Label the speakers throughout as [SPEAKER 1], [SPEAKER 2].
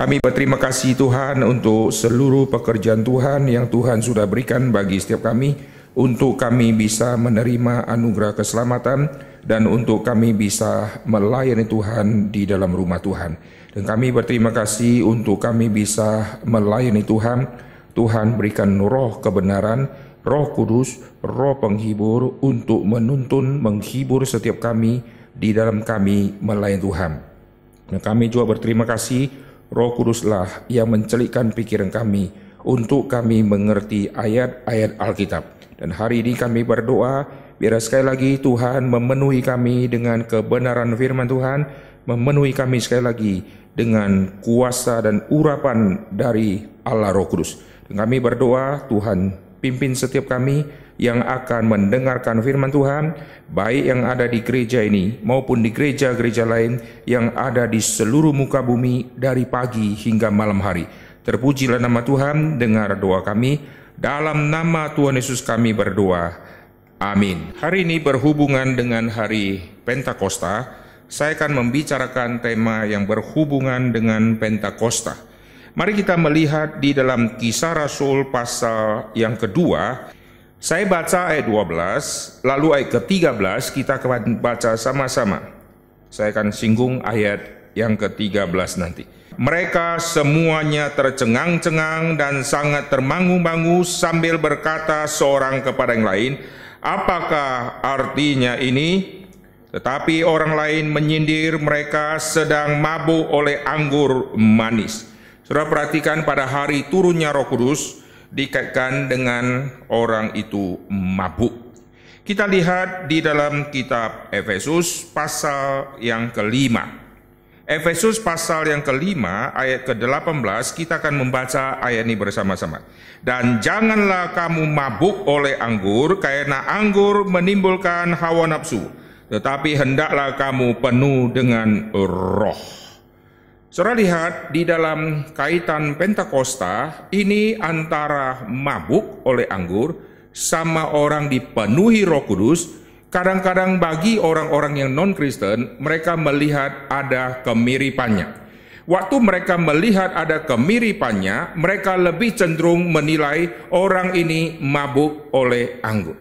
[SPEAKER 1] Kami berterima kasih Tuhan untuk seluruh pekerjaan Tuhan yang Tuhan sudah berikan bagi setiap kami untuk kami bisa menerima anugerah keselamatan dan untuk kami bisa melayani Tuhan di dalam rumah Tuhan. Dan kami berterima kasih untuk kami bisa melayani Tuhan. Tuhan berikan roh kebenaran, roh kudus, roh penghibur untuk menuntun, menghibur setiap kami di dalam kami melayani Tuhan. Dan kami juga berterima kasih Roh Kuduslah yang mencelikkan pikiran kami untuk kami mengerti ayat-ayat Alkitab. Dan hari ini kami berdoa biar sekali lagi Tuhan memenuhi kami dengan kebenaran firman Tuhan, memenuhi kami sekali lagi dengan kuasa dan urapan dari Allah Roh Kudus. Dan kami berdoa Tuhan pimpin setiap kami yang akan mendengarkan firman Tuhan, baik yang ada di gereja ini maupun di gereja-gereja lain yang ada di seluruh muka bumi dari pagi hingga malam hari. Terpujilah nama Tuhan, dengar doa kami. Dalam nama Tuhan Yesus kami berdoa. Amin. Hari ini berhubungan dengan hari Pentakosta, saya akan membicarakan tema yang berhubungan dengan Pentakosta. Mari kita melihat di dalam kisah Rasul pasal yang kedua, saya baca ayat 12, lalu ayat ke-13 kita akan baca sama-sama. Saya akan singgung ayat yang ke-13 nanti. Mereka semuanya tercengang-cengang dan sangat termangu-mangu sambil berkata seorang kepada yang lain, "Apakah artinya ini?" Tetapi orang lain menyindir mereka sedang mabuk oleh anggur manis. Sudah perhatikan pada hari turunnya Roh Kudus, dikaitkan dengan orang itu mabuk. Kita lihat di dalam kitab Efesus pasal yang kelima. Efesus pasal yang kelima ayat ke-18 kita akan membaca ayat ini bersama-sama. Dan janganlah kamu mabuk oleh anggur karena anggur menimbulkan hawa nafsu. Tetapi hendaklah kamu penuh dengan roh. Saudara lihat di dalam kaitan Pentakosta ini antara mabuk oleh anggur sama orang dipenuhi Roh Kudus. Kadang-kadang bagi orang-orang yang non-Kristen mereka melihat ada kemiripannya. Waktu mereka melihat ada kemiripannya, mereka lebih cenderung menilai orang ini mabuk oleh anggur.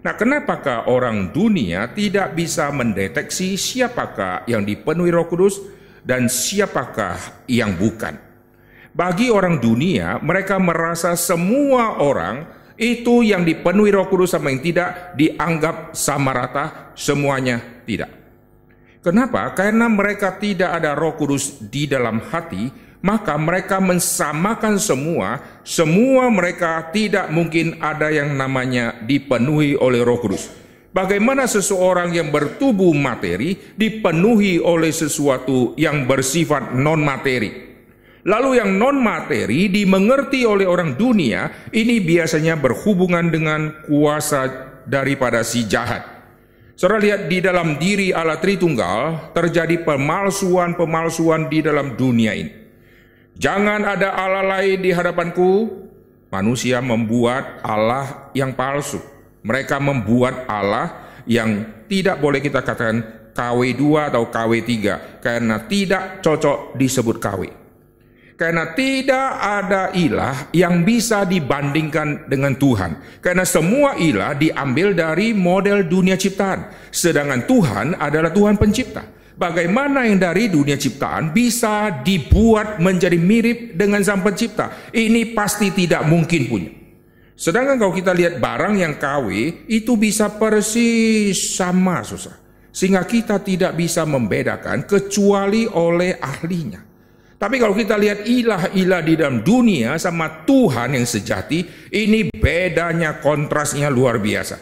[SPEAKER 1] Nah, kenapakah orang dunia tidak bisa mendeteksi siapakah yang dipenuhi Roh Kudus? dan siapakah yang bukan. Bagi orang dunia, mereka merasa semua orang itu yang dipenuhi Roh Kudus sama yang tidak dianggap sama rata, semuanya tidak. Kenapa? Karena mereka tidak ada Roh Kudus di dalam hati, maka mereka mensamakan semua, semua mereka tidak mungkin ada yang namanya dipenuhi oleh Roh Kudus. Bagaimana seseorang yang bertubuh materi dipenuhi oleh sesuatu yang bersifat non-materi? Lalu yang non-materi dimengerti oleh orang dunia, ini biasanya berhubungan dengan kuasa daripada si jahat. Saudara lihat di dalam diri Allah Tritunggal terjadi pemalsuan-pemalsuan di dalam dunia ini. Jangan ada Allah lain di hadapanku. Manusia membuat Allah yang palsu. Mereka membuat Allah yang tidak boleh kita katakan KW2 atau KW3 karena tidak cocok disebut KW. Karena tidak ada ilah yang bisa dibandingkan dengan Tuhan. Karena semua ilah diambil dari model dunia ciptaan. Sedangkan Tuhan adalah Tuhan pencipta. Bagaimana yang dari dunia ciptaan bisa dibuat menjadi mirip dengan sang pencipta? Ini pasti tidak mungkin punya. Sedangkan kalau kita lihat barang yang KW itu bisa persis sama susah. Sehingga kita tidak bisa membedakan kecuali oleh ahlinya. Tapi kalau kita lihat ilah-ilah di dalam dunia sama Tuhan yang sejati, ini bedanya kontrasnya luar biasa.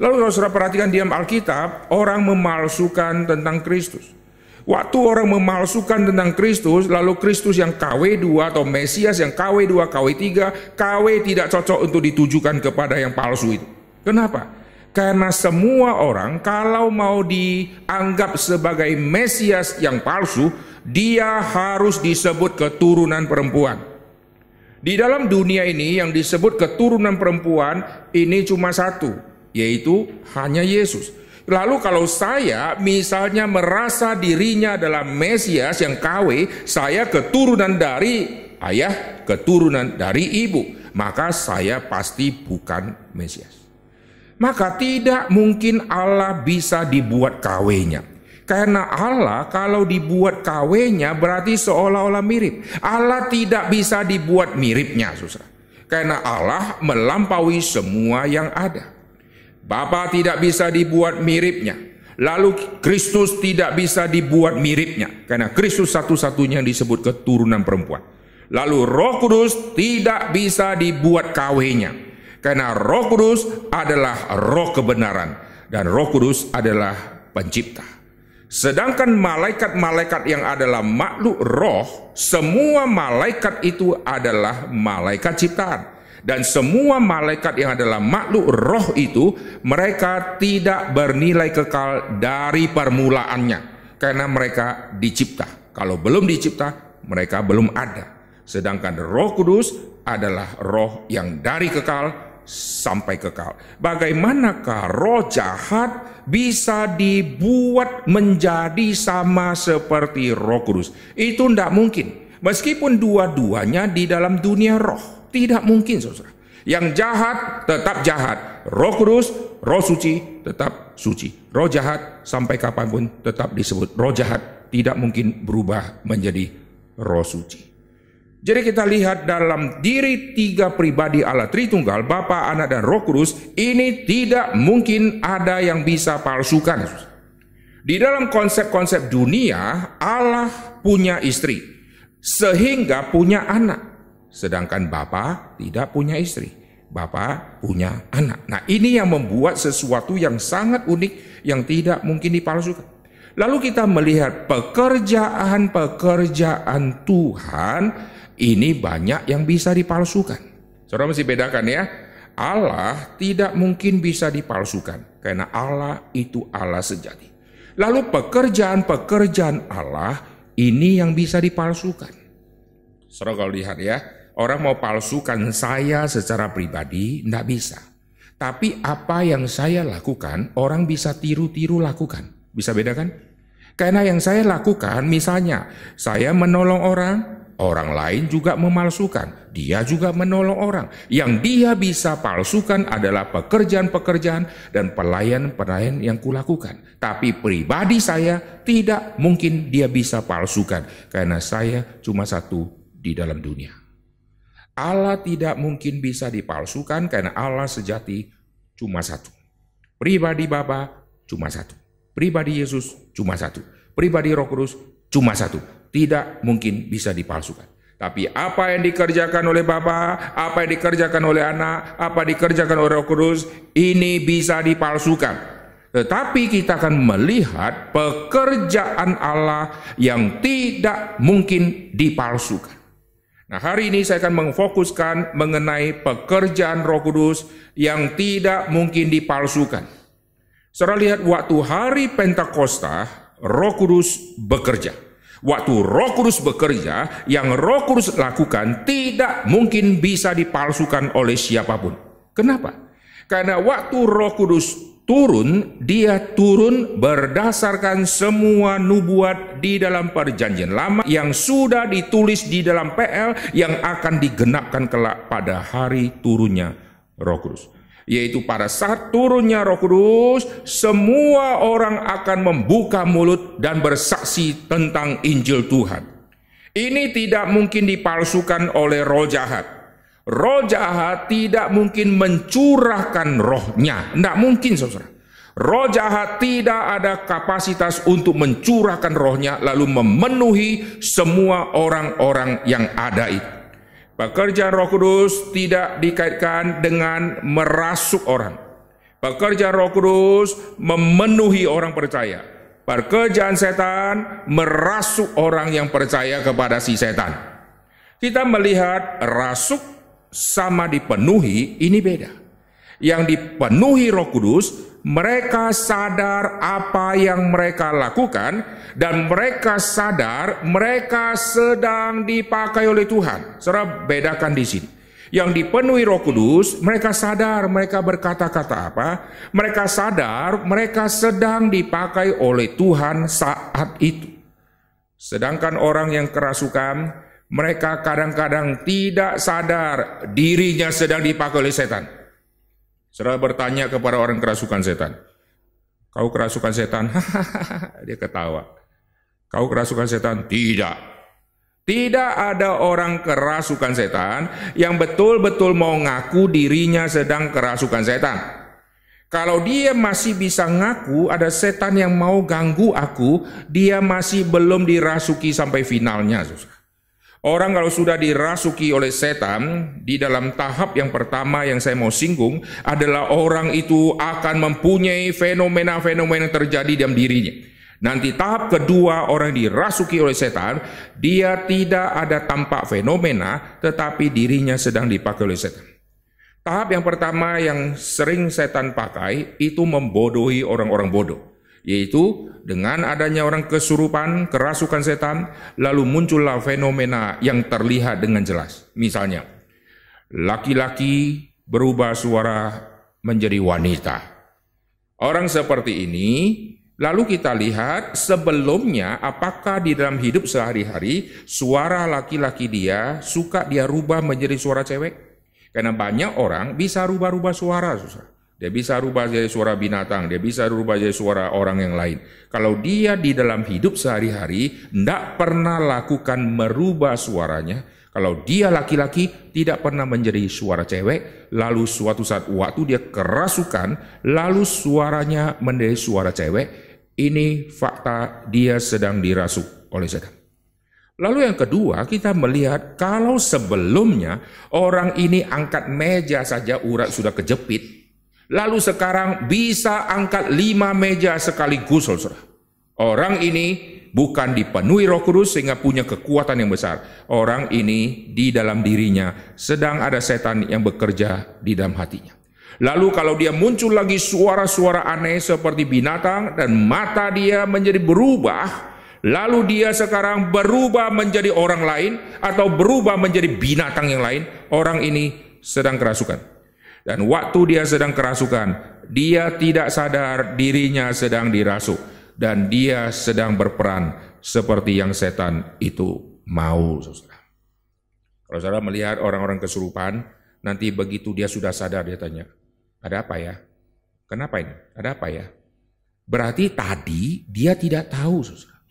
[SPEAKER 1] Lalu kalau saudara perhatikan di dalam Alkitab, orang memalsukan tentang Kristus. Waktu orang memalsukan tentang Kristus, lalu Kristus yang KW2 atau Mesias yang KW2, KW3, KW tidak cocok untuk ditujukan kepada yang palsu itu. Kenapa? Karena semua orang kalau mau dianggap sebagai Mesias yang palsu, dia harus disebut keturunan perempuan. Di dalam dunia ini yang disebut keturunan perempuan ini cuma satu, yaitu hanya Yesus. Lalu kalau saya misalnya merasa dirinya adalah Mesias yang KW, saya keturunan dari ayah, keturunan dari ibu, maka saya pasti bukan Mesias. Maka tidak mungkin Allah bisa dibuat KW-nya. Karena Allah kalau dibuat KW-nya berarti seolah-olah mirip. Allah tidak bisa dibuat miripnya, susah. Karena Allah melampaui semua yang ada. Bapa tidak bisa dibuat miripnya. Lalu Kristus tidak bisa dibuat miripnya karena Kristus satu-satunya yang disebut keturunan perempuan. Lalu Roh Kudus tidak bisa dibuat kawenya karena Roh Kudus adalah roh kebenaran dan Roh Kudus adalah pencipta. Sedangkan malaikat-malaikat yang adalah makhluk roh, semua malaikat itu adalah malaikat ciptaan. Dan semua malaikat yang adalah makhluk roh itu, mereka tidak bernilai kekal dari permulaannya. Karena mereka dicipta. Kalau belum dicipta, mereka belum ada. Sedangkan roh kudus adalah roh yang dari kekal sampai kekal. Bagaimanakah roh jahat bisa dibuat menjadi sama seperti roh kudus? Itu tidak mungkin. Meskipun dua-duanya di dalam dunia roh. Tidak mungkin saudara. Yang jahat tetap jahat. Roh kudus, roh suci tetap suci. Roh jahat sampai kapanpun tetap disebut. Roh jahat tidak mungkin berubah menjadi roh suci. Jadi kita lihat dalam diri tiga pribadi Allah Tritunggal, Bapa, Anak, dan Roh Kudus, ini tidak mungkin ada yang bisa palsukan. Di dalam konsep-konsep dunia, Allah punya istri, sehingga punya anak. Sedangkan bapak tidak punya istri. Bapak punya anak. Nah ini yang membuat sesuatu yang sangat unik yang tidak mungkin dipalsukan. Lalu kita melihat pekerjaan-pekerjaan Tuhan ini banyak yang bisa dipalsukan. Saudara mesti bedakan ya. Allah tidak mungkin bisa dipalsukan karena Allah itu Allah sejati. Lalu pekerjaan-pekerjaan Allah ini yang bisa dipalsukan. Saudara kalau lihat ya, Orang mau palsukan saya secara pribadi, tidak bisa. Tapi apa yang saya lakukan, orang bisa tiru-tiru lakukan. Bisa beda kan? Karena yang saya lakukan, misalnya saya menolong orang, orang lain juga memalsukan. Dia juga menolong orang. Yang dia bisa palsukan adalah pekerjaan-pekerjaan dan pelayan-pelayan yang kulakukan. Tapi pribadi saya tidak mungkin dia bisa palsukan. Karena saya cuma satu di dalam dunia. Allah tidak mungkin bisa dipalsukan karena Allah sejati cuma satu. Pribadi Bapa cuma satu. Pribadi Yesus cuma satu. Pribadi Roh Kudus cuma satu. Tidak mungkin bisa dipalsukan. Tapi apa yang dikerjakan oleh Bapa, apa yang dikerjakan oleh Anak, apa dikerjakan oleh Roh Kudus, ini bisa dipalsukan. Tetapi kita akan melihat pekerjaan Allah yang tidak mungkin dipalsukan. Nah, hari ini saya akan memfokuskan mengenai pekerjaan Roh Kudus yang tidak mungkin dipalsukan. Saudara lihat waktu hari Pentakosta, Roh Kudus bekerja. Waktu Roh Kudus bekerja, yang Roh Kudus lakukan tidak mungkin bisa dipalsukan oleh siapapun. Kenapa? Karena waktu Roh Kudus turun, dia turun berdasarkan semua nubuat di dalam perjanjian lama yang sudah ditulis di dalam PL yang akan digenapkan kelak pada hari turunnya Roh Kudus. Yaitu pada saat turunnya Roh Kudus, semua orang akan membuka mulut dan bersaksi tentang Injil Tuhan. Ini tidak mungkin dipalsukan oleh roh jahat jahat tidak mungkin mencurahkan rohnya. Tidak mungkin saudara. jahat tidak ada kapasitas untuk mencurahkan rohnya lalu memenuhi semua orang-orang yang ada itu. Pekerjaan roh kudus tidak dikaitkan dengan merasuk orang. Pekerjaan roh kudus memenuhi orang percaya. Pekerjaan setan merasuk orang yang percaya kepada si setan. Kita melihat rasuk sama dipenuhi ini beda. Yang dipenuhi Roh Kudus, mereka sadar apa yang mereka lakukan dan mereka sadar mereka sedang dipakai oleh Tuhan. Saudara bedakan di sini. Yang dipenuhi Roh Kudus, mereka sadar mereka berkata-kata apa? Mereka sadar mereka sedang dipakai oleh Tuhan saat itu. Sedangkan orang yang kerasukan mereka kadang-kadang tidak sadar dirinya sedang dipakai oleh setan. Setelah bertanya kepada orang kerasukan setan. Kau kerasukan setan? Dia ketawa. Kau kerasukan setan? Tidak. Tidak ada orang kerasukan setan yang betul-betul mau ngaku dirinya sedang kerasukan setan. Kalau dia masih bisa ngaku ada setan yang mau ganggu aku, dia masih belum dirasuki sampai finalnya. Susah. Orang kalau sudah dirasuki oleh setan, di dalam tahap yang pertama yang saya mau singgung adalah orang itu akan mempunyai fenomena-fenomena yang terjadi dalam dirinya. Nanti tahap kedua orang dirasuki oleh setan, dia tidak ada tampak fenomena, tetapi dirinya sedang dipakai oleh setan. Tahap yang pertama yang sering setan pakai itu membodohi orang-orang bodoh yaitu dengan adanya orang kesurupan, kerasukan setan, lalu muncullah fenomena yang terlihat dengan jelas. Misalnya, laki-laki berubah suara menjadi wanita. Orang seperti ini, lalu kita lihat sebelumnya apakah di dalam hidup sehari-hari suara laki-laki dia suka dia rubah menjadi suara cewek? Karena banyak orang bisa rubah-rubah suara, susah. Dia bisa rubah jadi suara binatang, dia bisa rubah jadi suara orang yang lain. Kalau dia di dalam hidup sehari-hari tidak pernah lakukan merubah suaranya, kalau dia laki-laki tidak pernah menjadi suara cewek, lalu suatu saat waktu dia kerasukan, lalu suaranya menjadi suara cewek, ini fakta dia sedang dirasuk oleh setan. Lalu yang kedua, kita melihat kalau sebelumnya orang ini angkat meja saja urat sudah kejepit, Lalu sekarang bisa angkat lima meja sekaligus, saudara. Orang ini bukan dipenuhi roh kudus sehingga punya kekuatan yang besar. Orang ini di dalam dirinya sedang ada setan yang bekerja di dalam hatinya. Lalu kalau dia muncul lagi suara-suara aneh seperti binatang dan mata dia menjadi berubah, lalu dia sekarang berubah menjadi orang lain atau berubah menjadi binatang yang lain, orang ini sedang kerasukan. Dan waktu dia sedang kerasukan, dia tidak sadar dirinya sedang dirasuk dan dia sedang berperan seperti yang setan itu mau. Kalau saudara melihat orang-orang kesurupan, nanti begitu dia sudah sadar dia tanya, ada apa ya? Kenapa ini? Ada apa ya? Berarti tadi dia tidak tahu. Saudara.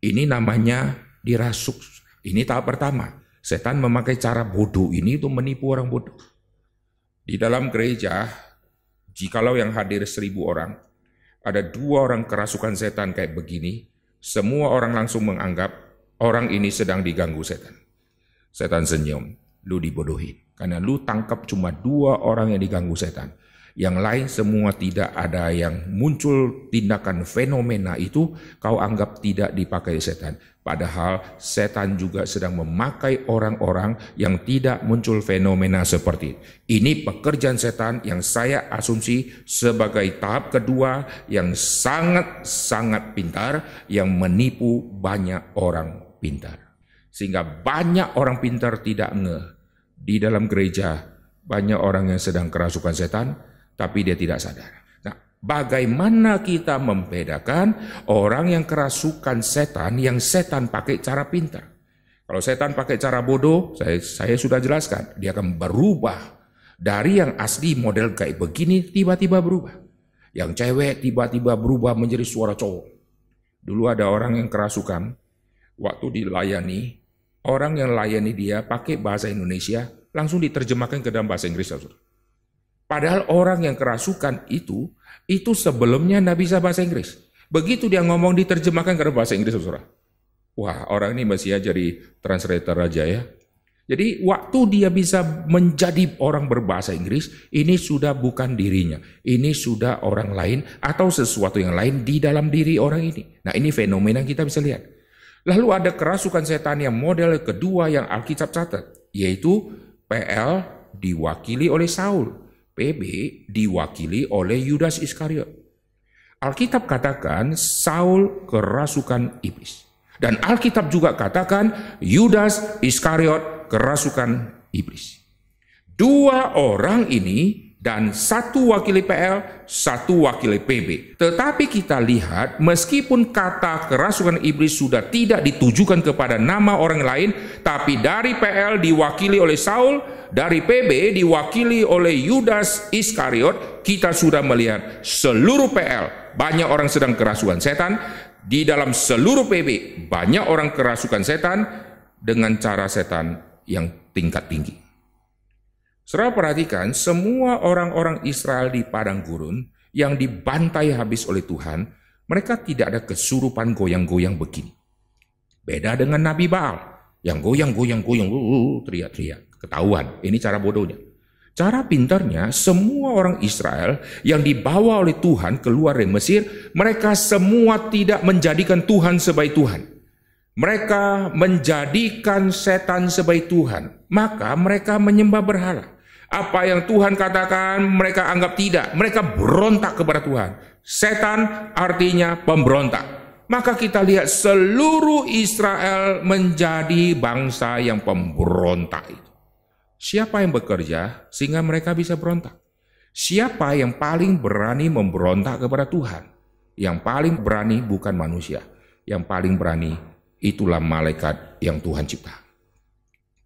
[SPEAKER 1] Ini namanya dirasuk. Ini tahap pertama. Setan memakai cara bodoh ini untuk menipu orang bodoh. Di dalam gereja, jikalau yang hadir seribu orang, ada dua orang kerasukan setan kayak begini, semua orang langsung menganggap orang ini sedang diganggu setan. Setan senyum, lu dibodohi, Karena lu tangkap cuma dua orang yang diganggu setan yang lain semua tidak ada yang muncul tindakan fenomena itu kau anggap tidak dipakai setan. Padahal setan juga sedang memakai orang-orang yang tidak muncul fenomena seperti ini. Ini pekerjaan setan yang saya asumsi sebagai tahap kedua yang sangat-sangat pintar yang menipu banyak orang pintar. Sehingga banyak orang pintar tidak ngeh di dalam gereja banyak orang yang sedang kerasukan setan, tapi dia tidak sadar. Nah, bagaimana kita membedakan orang yang kerasukan setan yang setan pakai cara pintar? Kalau setan pakai cara bodoh, saya, saya sudah jelaskan, dia akan berubah dari yang asli model kayak begini tiba-tiba berubah. Yang cewek tiba-tiba berubah menjadi suara cowok. Dulu ada orang yang kerasukan, waktu dilayani, orang yang layani dia pakai bahasa Indonesia, langsung diterjemahkan ke dalam bahasa Inggris. Saudara. Padahal orang yang kerasukan itu, itu sebelumnya Nabi bisa bahasa Inggris. Begitu dia ngomong diterjemahkan ke bahasa Inggris, saudara. Wah, orang ini masih aja jadi translator aja ya. Jadi waktu dia bisa menjadi orang berbahasa Inggris, ini sudah bukan dirinya. Ini sudah orang lain atau sesuatu yang lain di dalam diri orang ini. Nah ini fenomena yang kita bisa lihat. Lalu ada kerasukan setan yang model kedua yang Alkitab catat, yaitu PL diwakili oleh Saul. PB diwakili oleh Yudas Iskariot. Alkitab katakan Saul kerasukan iblis. Dan Alkitab juga katakan Yudas Iskariot kerasukan iblis. Dua orang ini dan satu wakili PL, satu wakili PB. Tetapi kita lihat meskipun kata kerasukan iblis sudah tidak ditujukan kepada nama orang lain, tapi dari PL diwakili oleh Saul, dari PB diwakili oleh Yudas Iskariot, kita sudah melihat seluruh PL banyak orang sedang kerasukan setan, di dalam seluruh PB banyak orang kerasukan setan dengan cara setan yang tingkat tinggi. Saudara perhatikan, semua orang-orang Israel di padang gurun yang dibantai habis oleh Tuhan, mereka tidak ada kesurupan goyang-goyang begini. Beda dengan Nabi Baal yang goyang-goyang-goyang, uh, uh, teriak-teriak. Ketahuan, ini cara bodohnya. Cara pintarnya, semua orang Israel yang dibawa oleh Tuhan keluar dari Mesir, mereka semua tidak menjadikan Tuhan sebagai Tuhan. Mereka menjadikan setan sebagai Tuhan. Maka mereka menyembah berhala. Apa yang Tuhan katakan mereka anggap tidak. Mereka berontak kepada Tuhan. Setan artinya pemberontak. Maka kita lihat seluruh Israel menjadi bangsa yang pemberontak itu. Siapa yang bekerja sehingga mereka bisa berontak? Siapa yang paling berani memberontak kepada Tuhan? Yang paling berani bukan manusia. Yang paling berani itulah malaikat yang Tuhan cipta.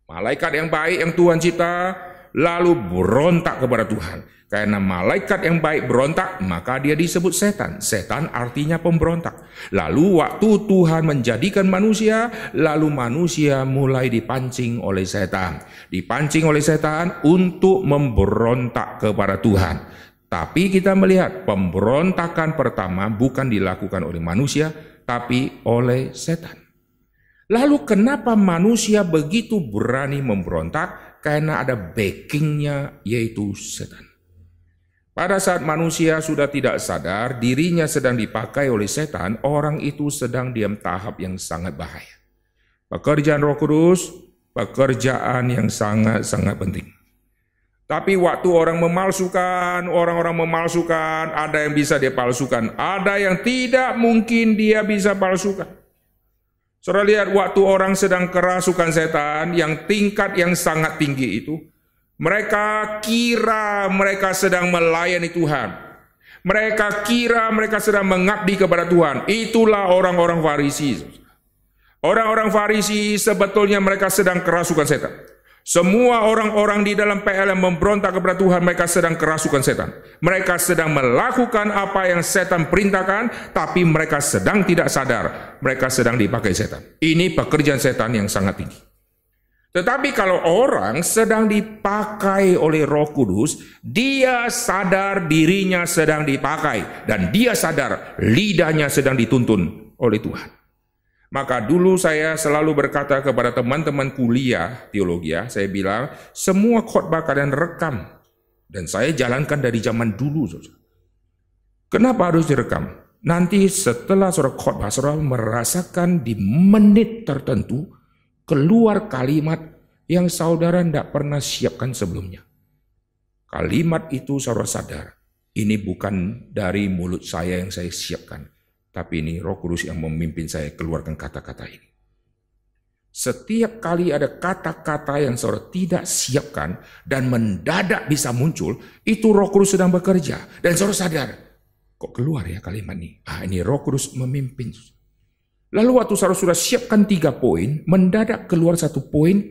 [SPEAKER 1] Malaikat yang baik yang Tuhan cipta lalu berontak kepada Tuhan. Karena malaikat yang baik berontak, maka dia disebut setan. Setan artinya pemberontak. Lalu waktu Tuhan menjadikan manusia, lalu manusia mulai dipancing oleh setan. Dipancing oleh setan untuk memberontak kepada Tuhan. Tapi kita melihat pemberontakan pertama bukan dilakukan oleh manusia, tapi oleh setan. Lalu kenapa manusia begitu berani memberontak karena ada backingnya yaitu setan. Pada saat manusia sudah tidak sadar dirinya sedang dipakai oleh setan, orang itu sedang diam tahap yang sangat bahaya. Pekerjaan Roh Kudus, pekerjaan yang sangat-sangat penting. Tapi waktu orang memalsukan, orang-orang memalsukan, ada yang bisa dia palsukan, ada yang tidak mungkin dia bisa palsukan. Saudara lihat waktu orang sedang kerasukan setan yang tingkat yang sangat tinggi itu, mereka kira mereka sedang melayani Tuhan. Mereka kira mereka sedang mengabdi kepada Tuhan. Itulah orang-orang Farisi. Orang-orang Farisi sebetulnya mereka sedang kerasukan setan. Semua orang-orang di dalam PLM memberontak kepada Tuhan, mereka sedang kerasukan setan. Mereka sedang melakukan apa yang setan perintahkan, tapi mereka sedang tidak sadar. Mereka sedang dipakai setan. Ini pekerjaan setan yang sangat tinggi. Tetapi kalau orang sedang dipakai oleh roh kudus, dia sadar dirinya sedang dipakai. Dan dia sadar lidahnya sedang dituntun oleh Tuhan. Maka dulu saya selalu berkata kepada teman-teman kuliah teologi ya, saya bilang semua khotbah kalian rekam dan saya jalankan dari zaman dulu. Kenapa harus direkam? Nanti setelah saudara khotbah saudara merasakan di menit tertentu keluar kalimat yang saudara tidak pernah siapkan sebelumnya. Kalimat itu saudara sadar, ini bukan dari mulut saya yang saya siapkan tapi ini roh kudus yang memimpin saya keluarkan kata-kata ini. Setiap kali ada kata-kata yang saudara tidak siapkan dan mendadak bisa muncul, itu roh kudus sedang bekerja. Dan saudara sadar, kok keluar ya kalimat ini? Ah ini roh kudus memimpin. Lalu waktu saudara sudah siapkan tiga poin, mendadak keluar satu poin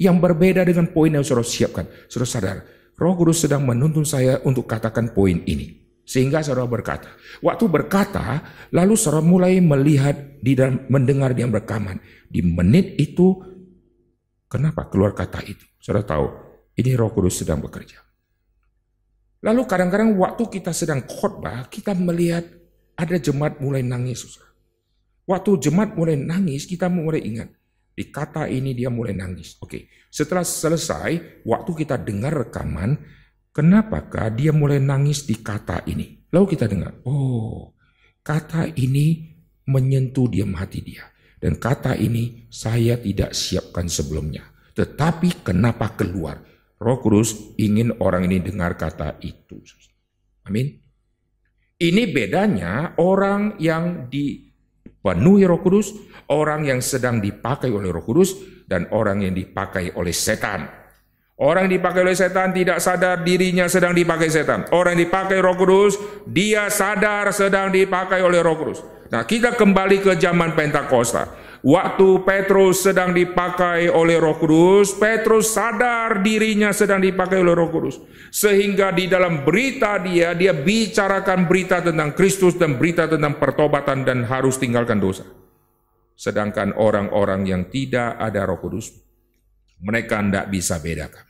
[SPEAKER 1] yang berbeda dengan poin yang saudara siapkan. Saudara sadar, roh kudus sedang menuntun saya untuk katakan poin ini. Sehingga saudara berkata. Waktu berkata, lalu saudara mulai melihat di dalam mendengar dia rekaman. Di menit itu, kenapa keluar kata itu? Saudara tahu, ini Roh Kudus sedang bekerja. Lalu kadang-kadang waktu kita sedang khotbah, kita melihat ada jemaat mulai nangis. Saudara. Waktu jemaat mulai nangis, kita mulai ingat. Di kata ini dia mulai nangis. Oke, setelah selesai, waktu kita dengar rekaman, Kenapakah dia mulai nangis di kata ini? Lalu kita dengar, oh kata ini menyentuh diam hati dia. Dan kata ini saya tidak siapkan sebelumnya. Tetapi kenapa keluar? Roh Kudus ingin orang ini dengar kata itu. Amin. Ini bedanya orang yang dipenuhi Roh Kudus, orang yang sedang dipakai oleh Roh Kudus, dan orang yang dipakai oleh setan. Orang dipakai oleh setan tidak sadar dirinya sedang dipakai setan. Orang yang dipakai Roh Kudus, dia sadar sedang dipakai oleh Roh Kudus. Nah, kita kembali ke zaman Pentakosta. Waktu Petrus sedang dipakai oleh Roh Kudus, Petrus sadar dirinya sedang dipakai oleh Roh Kudus. Sehingga di dalam berita dia, dia bicarakan berita tentang Kristus dan berita tentang pertobatan dan harus tinggalkan dosa. Sedangkan orang-orang yang tidak ada Roh Kudus mereka tidak bisa bedakan.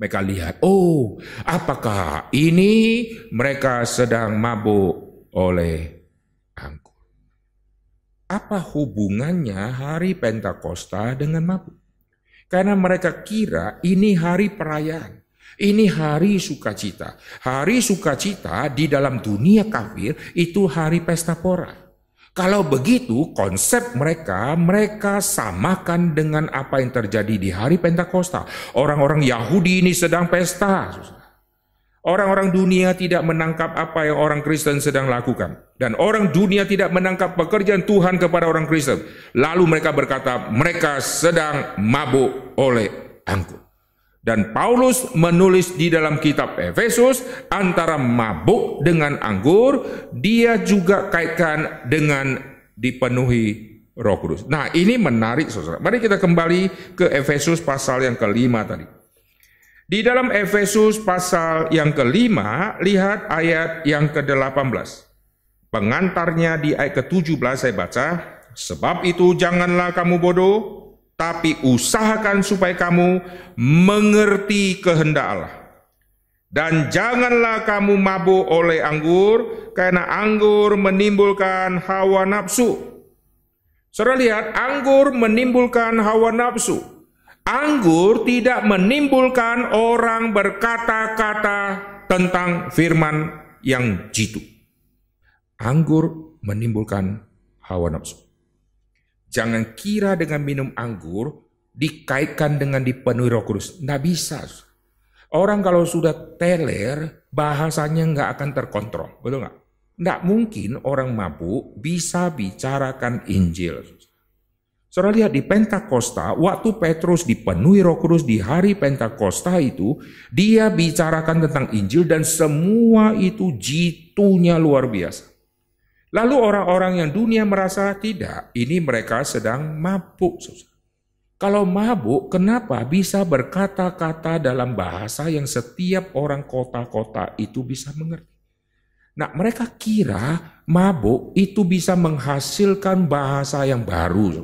[SPEAKER 1] Mereka lihat, oh, apakah ini mereka sedang mabuk oleh anggur? Apa hubungannya hari Pentakosta dengan mabuk? Karena mereka kira ini hari perayaan. Ini hari sukacita. Hari sukacita di dalam dunia kafir itu hari pesta pora. Kalau begitu, konsep mereka, mereka samakan dengan apa yang terjadi di hari Pentakosta. Orang-orang Yahudi ini sedang pesta. Orang-orang dunia tidak menangkap apa yang orang Kristen sedang lakukan. Dan orang dunia tidak menangkap pekerjaan Tuhan kepada orang Kristen. Lalu mereka berkata, mereka sedang mabuk oleh anggur. Dan Paulus menulis di dalam kitab Efesus antara mabuk dengan anggur, dia juga kaitkan dengan dipenuhi Roh Kudus. Nah, ini menarik Saudara. Mari kita kembali ke Efesus pasal yang kelima tadi. Di dalam Efesus pasal yang kelima, lihat ayat yang ke-18. Pengantarnya di ayat ke-17 saya baca, Sebab itu janganlah kamu bodoh, tapi usahakan supaya kamu mengerti kehendak Allah. Dan janganlah kamu mabuk oleh anggur, karena anggur menimbulkan hawa nafsu. Saudara lihat, anggur menimbulkan hawa nafsu. Anggur tidak menimbulkan orang berkata-kata tentang firman yang jitu. Anggur menimbulkan hawa nafsu. Jangan kira dengan minum anggur dikaitkan dengan dipenuhi roh kudus. Nggak bisa. Orang kalau sudah teler, bahasanya nggak akan terkontrol. Betul nggak? Nggak mungkin orang mabuk bisa bicarakan Injil. Saudara lihat di Pentakosta, waktu Petrus dipenuhi roh kudus di hari Pentakosta itu, dia bicarakan tentang Injil dan semua itu jitunya luar biasa. Lalu orang-orang yang dunia merasa tidak, ini mereka sedang mabuk. Kalau mabuk, kenapa bisa berkata-kata dalam bahasa yang setiap orang kota-kota itu bisa mengerti? Nah, mereka kira mabuk itu bisa menghasilkan bahasa yang baru.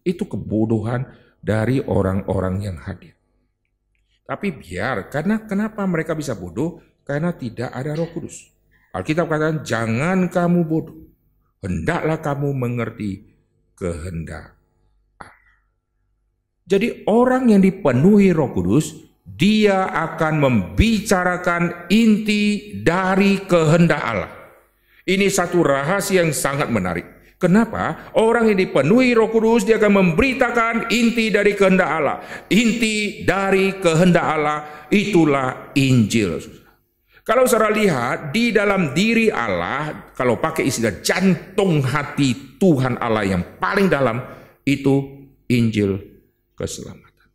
[SPEAKER 1] Itu kebodohan dari orang-orang yang hadir. Tapi biar, karena kenapa mereka bisa bodoh? Karena tidak ada roh kudus. Alkitab katakan, jangan kamu bodoh. Hendaklah kamu mengerti kehendak Allah. Jadi orang yang dipenuhi roh kudus, dia akan membicarakan inti dari kehendak Allah. Ini satu rahasia yang sangat menarik. Kenapa? Orang yang dipenuhi roh kudus, dia akan memberitakan inti dari kehendak Allah. Inti dari kehendak Allah, itulah Injil. Kalau saudara lihat di dalam diri Allah, kalau pakai istilah jantung hati Tuhan Allah yang paling dalam itu Injil keselamatan.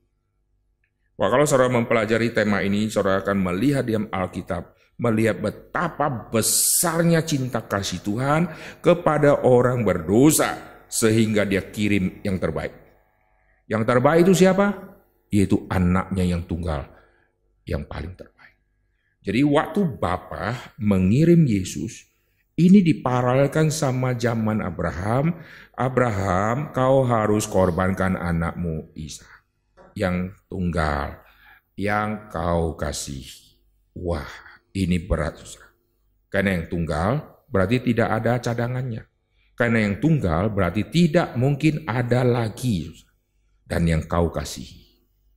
[SPEAKER 1] Wah, kalau saudara mempelajari tema ini, saudara akan melihat di Alkitab melihat betapa besarnya cinta kasih Tuhan kepada orang berdosa sehingga dia kirim yang terbaik. Yang terbaik itu siapa? Yaitu anaknya yang tunggal, yang paling terbaik. Jadi waktu Bapa mengirim Yesus, ini diparalelkan sama zaman Abraham. Abraham, kau harus korbankan anakmu Isa yang tunggal yang kau kasih. Wah, ini berat susah. Karena yang tunggal berarti tidak ada cadangannya. Karena yang tunggal berarti tidak mungkin ada lagi. Dan yang kau kasihi.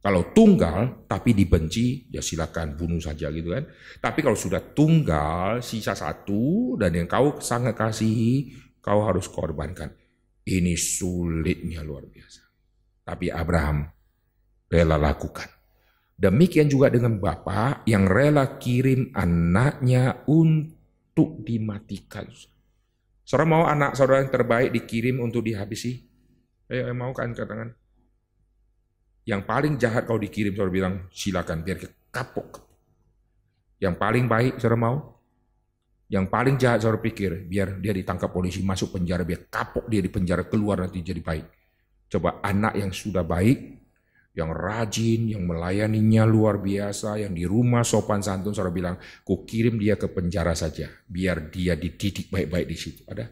[SPEAKER 1] Kalau tunggal tapi dibenci, ya silakan bunuh saja gitu kan. Tapi kalau sudah tunggal, sisa satu dan yang kau sangat kasihi, kau harus korbankan. Ini sulitnya luar biasa. Tapi Abraham rela lakukan. Demikian juga dengan bapak yang rela kirim anaknya untuk dimatikan. Saudara mau anak saudara yang terbaik dikirim untuk dihabisi? Ayo, eh, eh, mau kan katakan? Yang paling jahat kau dikirim saudara bilang silakan biar kita kapok. Yang paling baik saudara mau? Yang paling jahat saudara pikir biar dia ditangkap polisi masuk penjara biar kapok dia di penjara keluar nanti jadi baik. Coba anak yang sudah baik, yang rajin, yang melayaninya luar biasa, yang di rumah sopan santun saudara bilang, ku kirim dia ke penjara saja, biar dia dididik baik-baik di situ. Ada?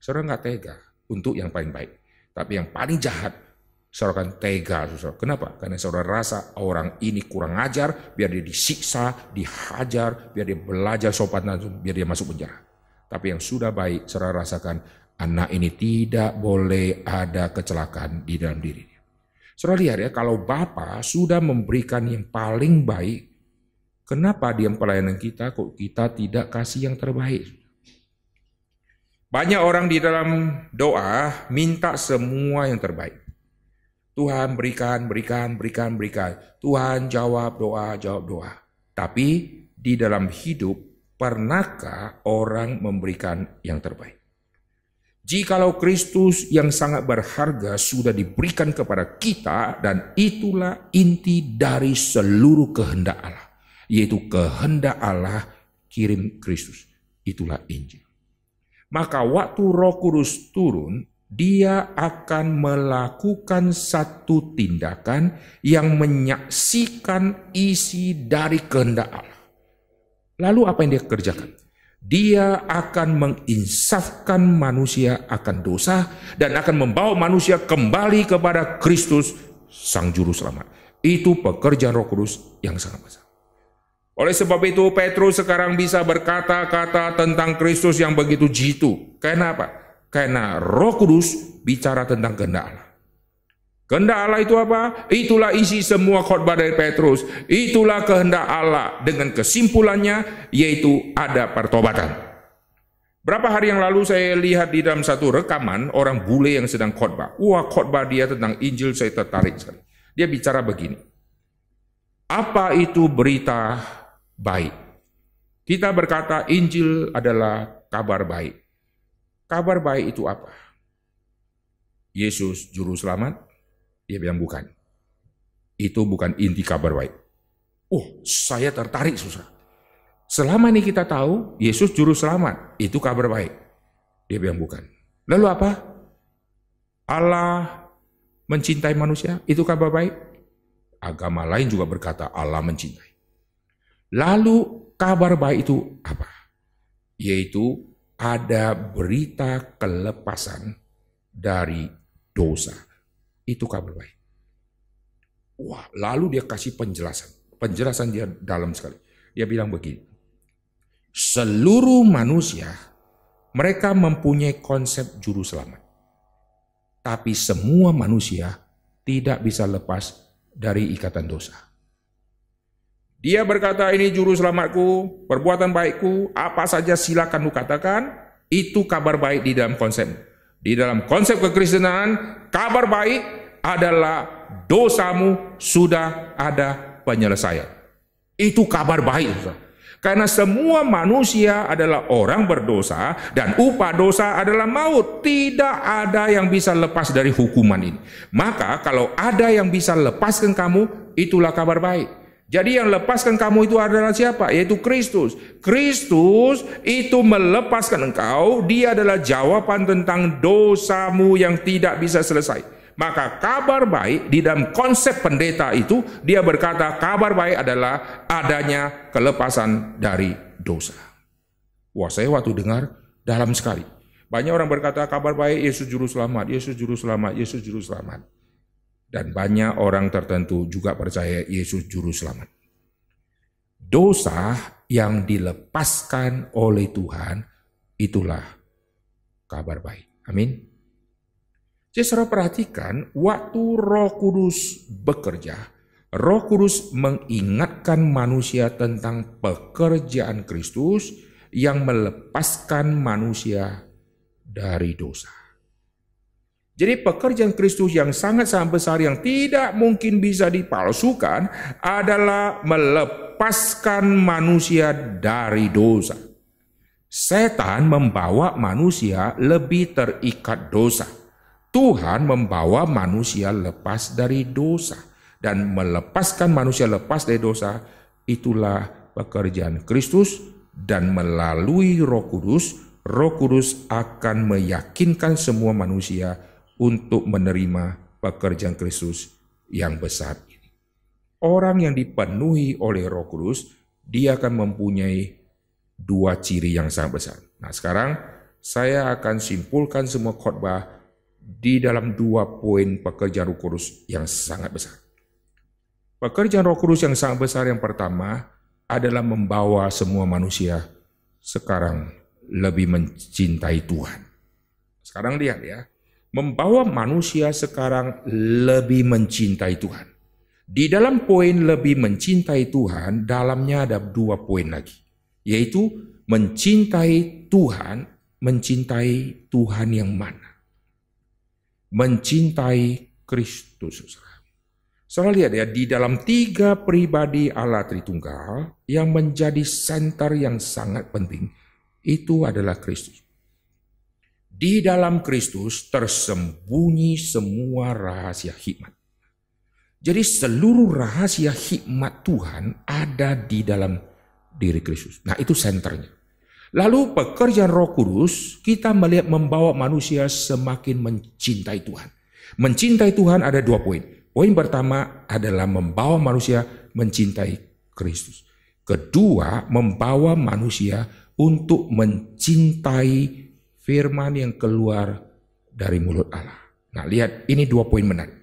[SPEAKER 1] Saudara nggak tega untuk yang paling baik. Tapi yang paling jahat, Saudara akan tega, saudara. Kenapa? Karena saudara rasa orang ini kurang ajar, biar dia disiksa, dihajar, biar dia belajar sopan langsung, biar dia masuk penjara. Tapi yang sudah baik, saudara rasakan anak ini tidak boleh ada kecelakaan di dalam dirinya. Saudara lihat ya, kalau Bapak sudah memberikan yang paling baik, kenapa di pelayanan kita kok kita tidak kasih yang terbaik? Banyak orang di dalam doa minta semua yang terbaik. Tuhan berikan, berikan, berikan, berikan. Tuhan jawab doa, jawab doa. Tapi di dalam hidup, pernahkah orang memberikan yang terbaik? Jikalau Kristus yang sangat berharga sudah diberikan kepada kita dan itulah inti dari seluruh kehendak Allah. Yaitu kehendak Allah kirim Kristus. Itulah Injil. Maka waktu roh kudus turun dia akan melakukan satu tindakan yang menyaksikan isi dari kehendak Allah. Lalu apa yang dia kerjakan? Dia akan menginsafkan manusia akan dosa dan akan membawa manusia kembali kepada Kristus Sang Juru Selamat. Itu pekerjaan Roh Kudus yang sangat besar. Oleh sebab itu Petrus sekarang bisa berkata-kata tentang Kristus yang begitu jitu. Kenapa? apa? Karena roh kudus bicara tentang kehendak Allah. Kehendak Allah itu apa? Itulah isi semua khotbah dari Petrus. Itulah kehendak Allah dengan kesimpulannya yaitu ada pertobatan. Berapa hari yang lalu saya lihat di dalam satu rekaman orang bule yang sedang khotbah. Wah khotbah dia tentang Injil saya tertarik sekali. Dia bicara begini. Apa itu berita baik? Kita berkata Injil adalah kabar baik. Kabar baik itu apa? Yesus juru selamat? Dia bilang bukan. Itu bukan inti kabar baik. Oh, saya tertarik susah. Selama ini kita tahu Yesus juru selamat, itu kabar baik. Dia bilang bukan. Lalu apa? Allah mencintai manusia, itu kabar baik. Agama lain juga berkata Allah mencintai. Lalu kabar baik itu apa? Yaitu ada berita kelepasan dari dosa. Itu kabar baik. Wah, lalu dia kasih penjelasan. Penjelasan dia dalam sekali. Dia bilang begini. Seluruh manusia mereka mempunyai konsep juru selamat. Tapi semua manusia tidak bisa lepas dari ikatan dosa. Dia berkata, ini juru selamatku, perbuatan baikku, apa saja silakan kukatakan, itu kabar baik di dalam konsep. Di dalam konsep kekristenan, kabar baik adalah dosamu sudah ada penyelesaian. Itu kabar baik. Karena semua manusia adalah orang berdosa dan upah dosa adalah maut. Tidak ada yang bisa lepas dari hukuman ini. Maka kalau ada yang bisa lepaskan kamu, itulah kabar baik. Jadi yang lepaskan kamu itu adalah siapa? Yaitu Kristus. Kristus itu melepaskan engkau. Dia adalah jawaban tentang dosamu yang tidak bisa selesai. Maka kabar baik di dalam konsep pendeta itu dia berkata kabar baik adalah adanya kelepasan dari dosa. Wah saya waktu dengar dalam sekali. Banyak orang berkata kabar baik Yesus juru selamat, Yesus juru selamat, Yesus juru selamat dan banyak orang tertentu juga percaya Yesus juru selamat. Dosa yang dilepaskan oleh Tuhan itulah kabar baik. Amin. Jadi perhatikan, waktu roh kudus bekerja, roh kudus mengingatkan manusia tentang pekerjaan Kristus yang melepaskan manusia dari dosa. Jadi pekerjaan Kristus yang sangat sangat besar yang tidak mungkin bisa dipalsukan adalah melepaskan manusia dari dosa. Setan membawa manusia lebih terikat dosa. Tuhan membawa manusia lepas dari dosa dan melepaskan manusia lepas dari dosa itulah pekerjaan Kristus dan melalui Roh Kudus Roh Kudus akan meyakinkan semua manusia untuk menerima pekerjaan Kristus yang besar ini. Orang yang dipenuhi oleh Roh Kudus, dia akan mempunyai dua ciri yang sangat besar. Nah, sekarang saya akan simpulkan semua khotbah di dalam dua poin pekerjaan Roh Kudus yang sangat besar. Pekerjaan Roh Kudus yang sangat besar yang pertama adalah membawa semua manusia sekarang lebih mencintai Tuhan. Sekarang lihat ya, membawa manusia sekarang lebih mencintai Tuhan. Di dalam poin lebih mencintai Tuhan, dalamnya ada dua poin lagi, yaitu mencintai Tuhan, mencintai Tuhan yang mana? Mencintai Kristus. Saudara. lihat ya, di dalam tiga pribadi Allah Tritunggal yang menjadi senter yang sangat penting, itu adalah Kristus. Di dalam Kristus tersembunyi semua rahasia hikmat. Jadi seluruh rahasia hikmat Tuhan ada di dalam diri Kristus. Nah itu senternya. Lalu pekerjaan roh kudus kita melihat membawa manusia semakin mencintai Tuhan. Mencintai Tuhan ada dua poin. Poin pertama adalah membawa manusia mencintai Kristus. Kedua, membawa manusia untuk mencintai firman yang keluar dari mulut Allah. Nah, lihat ini dua poin menarik.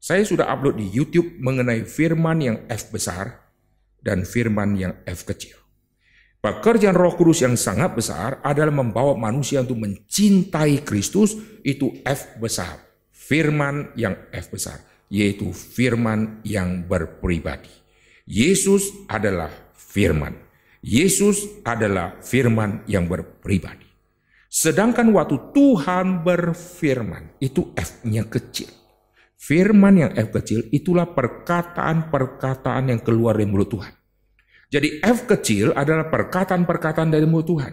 [SPEAKER 1] Saya sudah upload di YouTube mengenai firman yang F besar dan firman yang F kecil. Pekerjaan Roh Kudus yang sangat besar adalah membawa manusia untuk mencintai Kristus itu F besar. Firman yang F besar yaitu firman yang berpribadi. Yesus adalah firman. Yesus adalah firman yang berpribadi. Sedangkan waktu Tuhan berfirman, itu F-nya kecil. Firman yang F kecil itulah perkataan-perkataan yang keluar dari mulut Tuhan. Jadi F kecil adalah perkataan-perkataan dari mulut Tuhan.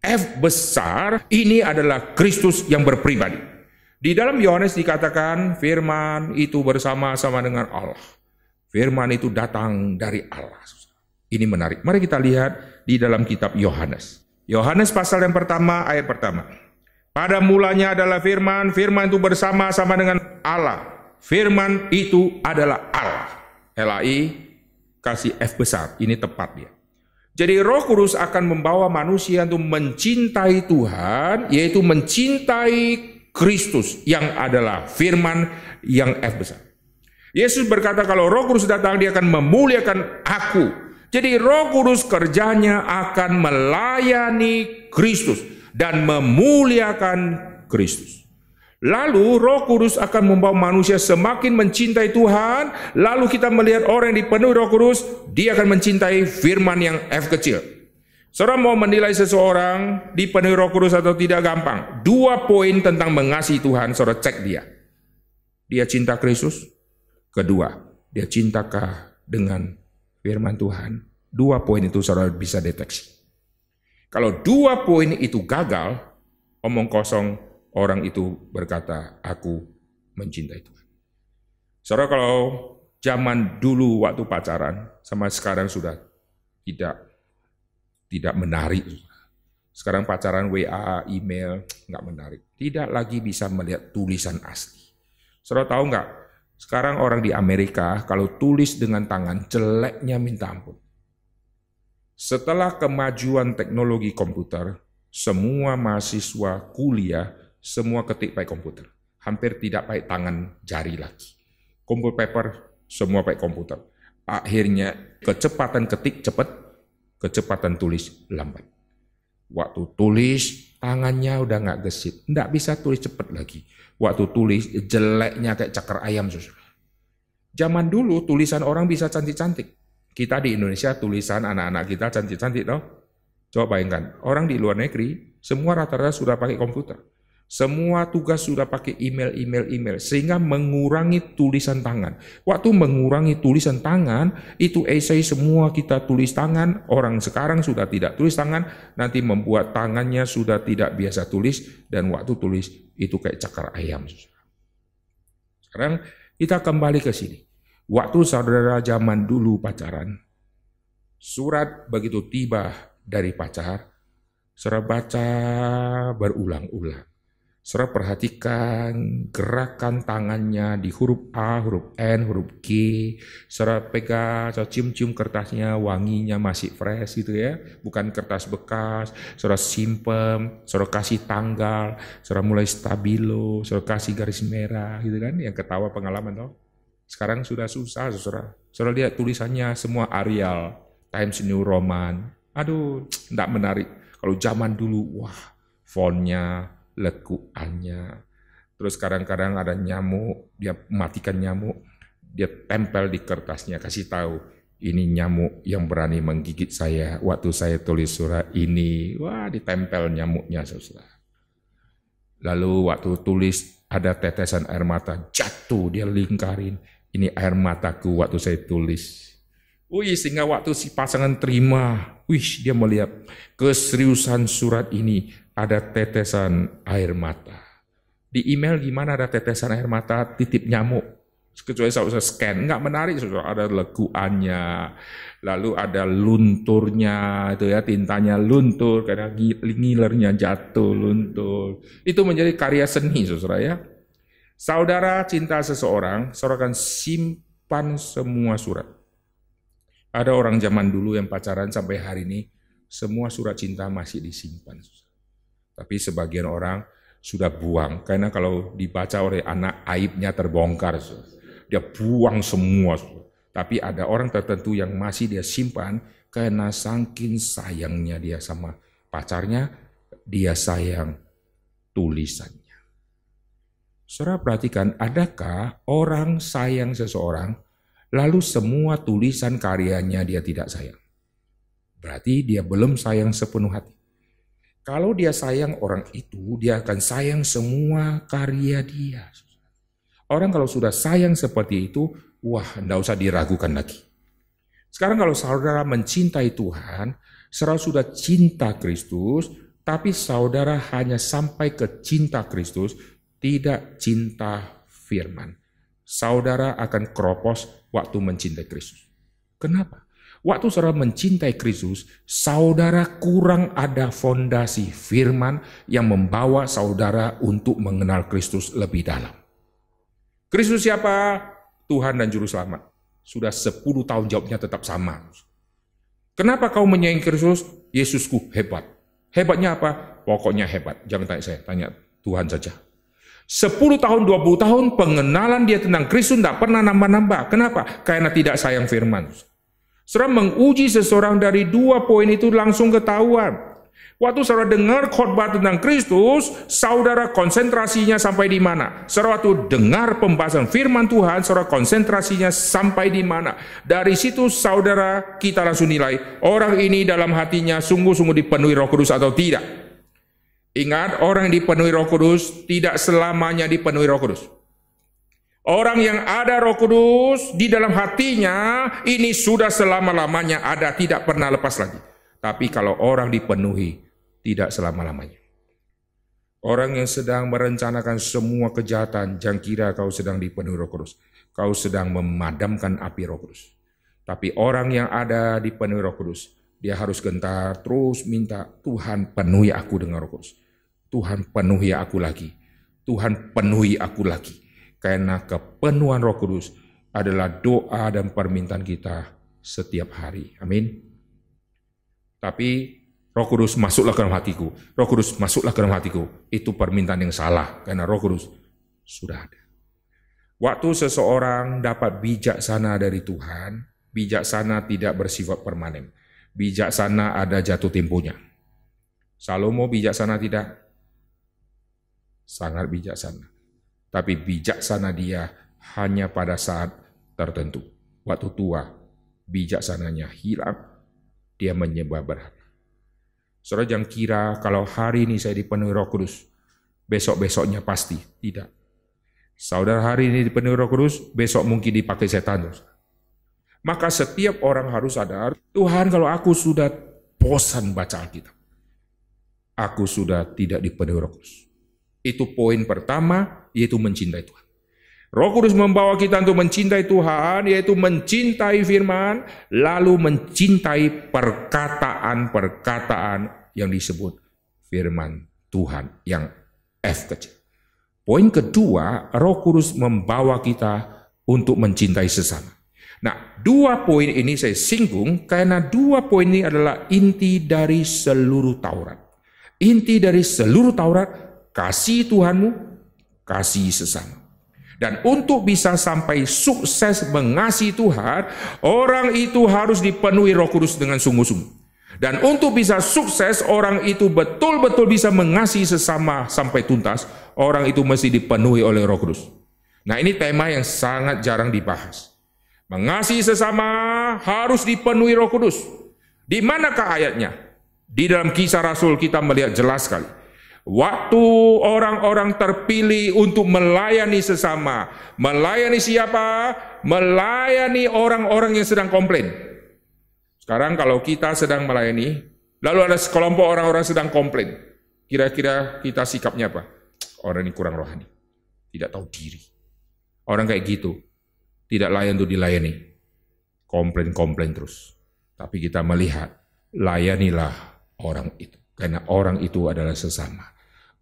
[SPEAKER 1] F besar ini adalah Kristus yang berpribadi. Di dalam Yohanes dikatakan firman itu bersama-sama dengan Allah. Firman itu datang dari Allah. Ini menarik. Mari kita lihat di dalam kitab Yohanes. Yohanes pasal yang pertama ayat pertama. Pada mulanya adalah firman, firman itu bersama-sama dengan Allah. Firman itu adalah Allah. LAI kasih F besar, ini tepat dia. Jadi Roh Kudus akan membawa manusia untuk mencintai Tuhan, yaitu mencintai Kristus yang adalah firman yang F besar. Yesus berkata kalau Roh Kudus datang dia akan memuliakan aku jadi Roh Kudus kerjanya akan melayani Kristus dan memuliakan Kristus. Lalu Roh Kudus akan membawa manusia semakin mencintai Tuhan. Lalu kita melihat orang yang dipenuhi Roh Kudus, dia akan mencintai firman yang F kecil. Seorang mau menilai seseorang dipenuhi Roh Kudus atau tidak gampang. Dua poin tentang mengasihi Tuhan, saudara cek dia. Dia cinta Kristus. Kedua, dia cintakah dengan firman Tuhan. Dua poin itu saudara bisa deteksi. Kalau dua poin itu gagal, omong kosong orang itu berkata, aku mencintai Tuhan. Saudara kalau zaman dulu waktu pacaran sama sekarang sudah tidak tidak menarik. Sekarang pacaran WA, email, nggak menarik. Tidak lagi bisa melihat tulisan asli. Saudara tahu nggak sekarang orang di Amerika kalau tulis dengan tangan jeleknya minta ampun. Setelah kemajuan teknologi komputer, semua mahasiswa kuliah semua ketik pakai komputer. Hampir tidak pakai tangan jari lagi. Kumpul paper semua pakai komputer. Akhirnya kecepatan ketik cepat, kecepatan tulis lambat. Waktu tulis tangannya udah nggak gesit, nggak bisa tulis cepat lagi waktu tulis jeleknya kayak cakar ayam susah. Zaman dulu tulisan orang bisa cantik-cantik. Kita di Indonesia tulisan anak-anak kita cantik-cantik toh. Coba bayangkan, orang di luar negeri semua rata-rata sudah pakai komputer. Semua tugas sudah pakai email, email, email, sehingga mengurangi tulisan tangan. Waktu mengurangi tulisan tangan, itu esai semua kita tulis tangan. Orang sekarang sudah tidak tulis tangan, nanti membuat tangannya sudah tidak biasa tulis, dan waktu tulis itu kayak cakar ayam. Sekarang kita kembali ke sini. Waktu saudara zaman dulu pacaran, surat begitu tiba dari pacar, saudara baca berulang-ulang Saudara perhatikan gerakan tangannya di huruf A, huruf N, huruf G. Saudara pegang, saudara cium-cium kertasnya, wanginya masih fresh gitu ya. Bukan kertas bekas, saudara simpen, saudara kasih tanggal, saudara mulai stabilo, saudara kasih garis merah gitu kan. Yang ketawa pengalaman toh. Sekarang sudah susah saudara. Saudara lihat tulisannya semua Arial, Times New Roman. Aduh, tidak menarik. Kalau zaman dulu, wah, fontnya, lekuannya. Terus kadang-kadang ada nyamuk, dia matikan nyamuk, dia tempel di kertasnya, kasih tahu ini nyamuk yang berani menggigit saya waktu saya tulis surat ini. Wah, ditempel nyamuknya saudara. Lalu waktu tulis ada tetesan air mata jatuh, dia lingkarin. Ini air mataku waktu saya tulis. Wih, sehingga waktu si pasangan terima, wih dia melihat keseriusan surat ini ada tetesan air mata. Di email gimana ada tetesan air mata, titip nyamuk. Kecuali saya usah scan, nggak menarik. Ada leguannya lalu ada lunturnya, itu ya tintanya luntur, karena ngilernya jatuh luntur. Itu menjadi karya seni, saudara ya. Saudara cinta seseorang, saudara akan simpan semua surat. Ada orang zaman dulu yang pacaran sampai hari ini, semua surat cinta masih disimpan. Susah. Tapi sebagian orang sudah buang karena kalau dibaca oleh anak aibnya terbongkar. Dia buang semua. Tapi ada orang tertentu yang masih dia simpan karena saking sayangnya dia sama pacarnya, dia sayang tulisannya. Saudara perhatikan, adakah orang sayang seseorang lalu semua tulisan karyanya dia tidak sayang? Berarti dia belum sayang sepenuh hati. Kalau dia sayang orang itu, dia akan sayang semua karya dia. Orang kalau sudah sayang seperti itu, wah, tidak usah diragukan lagi. Sekarang kalau saudara mencintai Tuhan, saudara sudah cinta Kristus, tapi saudara hanya sampai ke cinta Kristus, tidak cinta firman. Saudara akan kropos waktu mencintai Kristus. Kenapa? Waktu saudara mencintai Kristus, saudara kurang ada fondasi firman yang membawa saudara untuk mengenal Kristus lebih dalam. Kristus siapa? Tuhan dan Juru Selamat. Sudah 10 tahun jawabnya tetap sama. Kenapa kau menyayangi Kristus? Yesusku hebat. Hebatnya apa? Pokoknya hebat. Jangan tanya saya, tanya Tuhan saja. 10 tahun, 20 tahun pengenalan dia tentang Kristus tidak pernah nambah-nambah. Kenapa? Karena tidak sayang firman. Saudara menguji seseorang dari dua poin itu langsung ketahuan. Waktu saudara dengar khotbah tentang Kristus, saudara konsentrasinya sampai di mana? Saudara waktu dengar pembahasan firman Tuhan, saudara konsentrasinya sampai di mana? Dari situ saudara kita langsung nilai, orang ini dalam hatinya sungguh-sungguh dipenuhi roh kudus atau tidak. Ingat, orang yang dipenuhi roh kudus tidak selamanya dipenuhi roh kudus. Orang yang ada roh kudus di dalam hatinya ini sudah selama-lamanya ada, tidak pernah lepas lagi. Tapi kalau orang dipenuhi, tidak selama-lamanya. Orang yang sedang merencanakan semua kejahatan, jangan kira kau sedang dipenuhi roh kudus. Kau sedang memadamkan api roh kudus. Tapi orang yang ada dipenuhi roh kudus, dia harus gentar terus minta, Tuhan penuhi aku dengan roh kudus. Tuhan penuhi aku lagi. Tuhan penuhi aku lagi karena kepenuhan Roh Kudus adalah doa dan permintaan kita setiap hari. Amin. Tapi Roh Kudus masuklah ke dalam hatiku. Roh Kudus masuklah ke dalam hatiku. Itu permintaan yang salah karena Roh Kudus sudah ada. Waktu seseorang dapat bijaksana dari Tuhan, bijaksana tidak bersifat permanen. Bijaksana ada jatuh timpunya. Salomo bijaksana tidak? Sangat bijaksana tapi bijaksana dia hanya pada saat tertentu. Waktu tua, bijaksananya hilang, dia menyembah berhala. Saudara jangan kira kalau hari ini saya dipenuhi roh kudus, besok-besoknya pasti. Tidak. Saudara hari ini dipenuhi roh kudus, besok mungkin dipakai setan. Maka setiap orang harus sadar, Tuhan kalau aku sudah bosan baca Alkitab. Aku sudah tidak dipenuhi roh kudus. Itu poin pertama yaitu mencintai Tuhan. Roh Kudus membawa kita untuk mencintai Tuhan, yaitu mencintai firman, lalu mencintai perkataan-perkataan yang disebut firman Tuhan yang F kecil. Poin kedua, Roh Kudus membawa kita untuk mencintai sesama. Nah, dua poin ini saya singgung karena dua poin ini adalah inti dari seluruh Taurat. Inti dari seluruh Taurat, kasih Tuhanmu, kasih sesama. Dan untuk bisa sampai sukses mengasihi Tuhan, orang itu harus dipenuhi Roh Kudus dengan sungguh-sungguh. Dan untuk bisa sukses, orang itu betul-betul bisa mengasihi sesama sampai tuntas. Orang itu mesti dipenuhi oleh Roh Kudus. Nah, ini tema yang sangat jarang dibahas. Mengasihi sesama harus dipenuhi Roh Kudus. Di manakah ayatnya? Di dalam kisah Rasul kita melihat jelas sekali Waktu orang-orang terpilih untuk melayani sesama, melayani siapa? Melayani orang-orang yang sedang komplain. Sekarang kalau kita sedang melayani, lalu ada sekelompok orang-orang sedang komplain. Kira-kira kita sikapnya apa? Orang ini kurang rohani, tidak tahu diri. Orang kayak gitu, tidak layan untuk dilayani. Komplain-komplain terus. Tapi kita melihat, layanilah orang itu karena orang itu adalah sesama.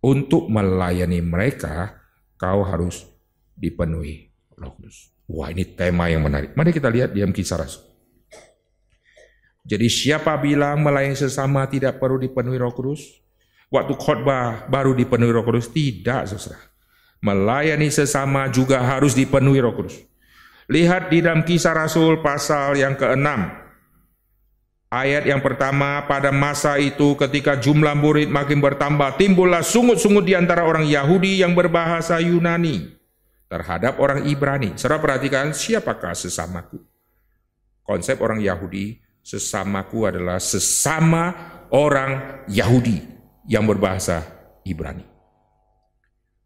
[SPEAKER 1] Untuk melayani mereka, kau harus dipenuhi Roh Kudus. Wah, ini tema yang menarik. Mari kita lihat di kisah Rasul. Jadi siapa bilang melayani sesama tidak perlu dipenuhi Roh Kudus? Waktu khotbah baru dipenuhi Roh Kudus? Tidak, Saudara. Melayani sesama juga harus dipenuhi Roh Kudus. Lihat di dalam kisah Rasul pasal yang ke-6 Ayat yang pertama, pada masa itu ketika jumlah murid makin bertambah, timbullah sungut-sungut di antara orang Yahudi yang berbahasa Yunani terhadap orang Ibrani. Secara perhatikan siapakah sesamaku. Konsep orang Yahudi, sesamaku adalah sesama orang Yahudi yang berbahasa Ibrani.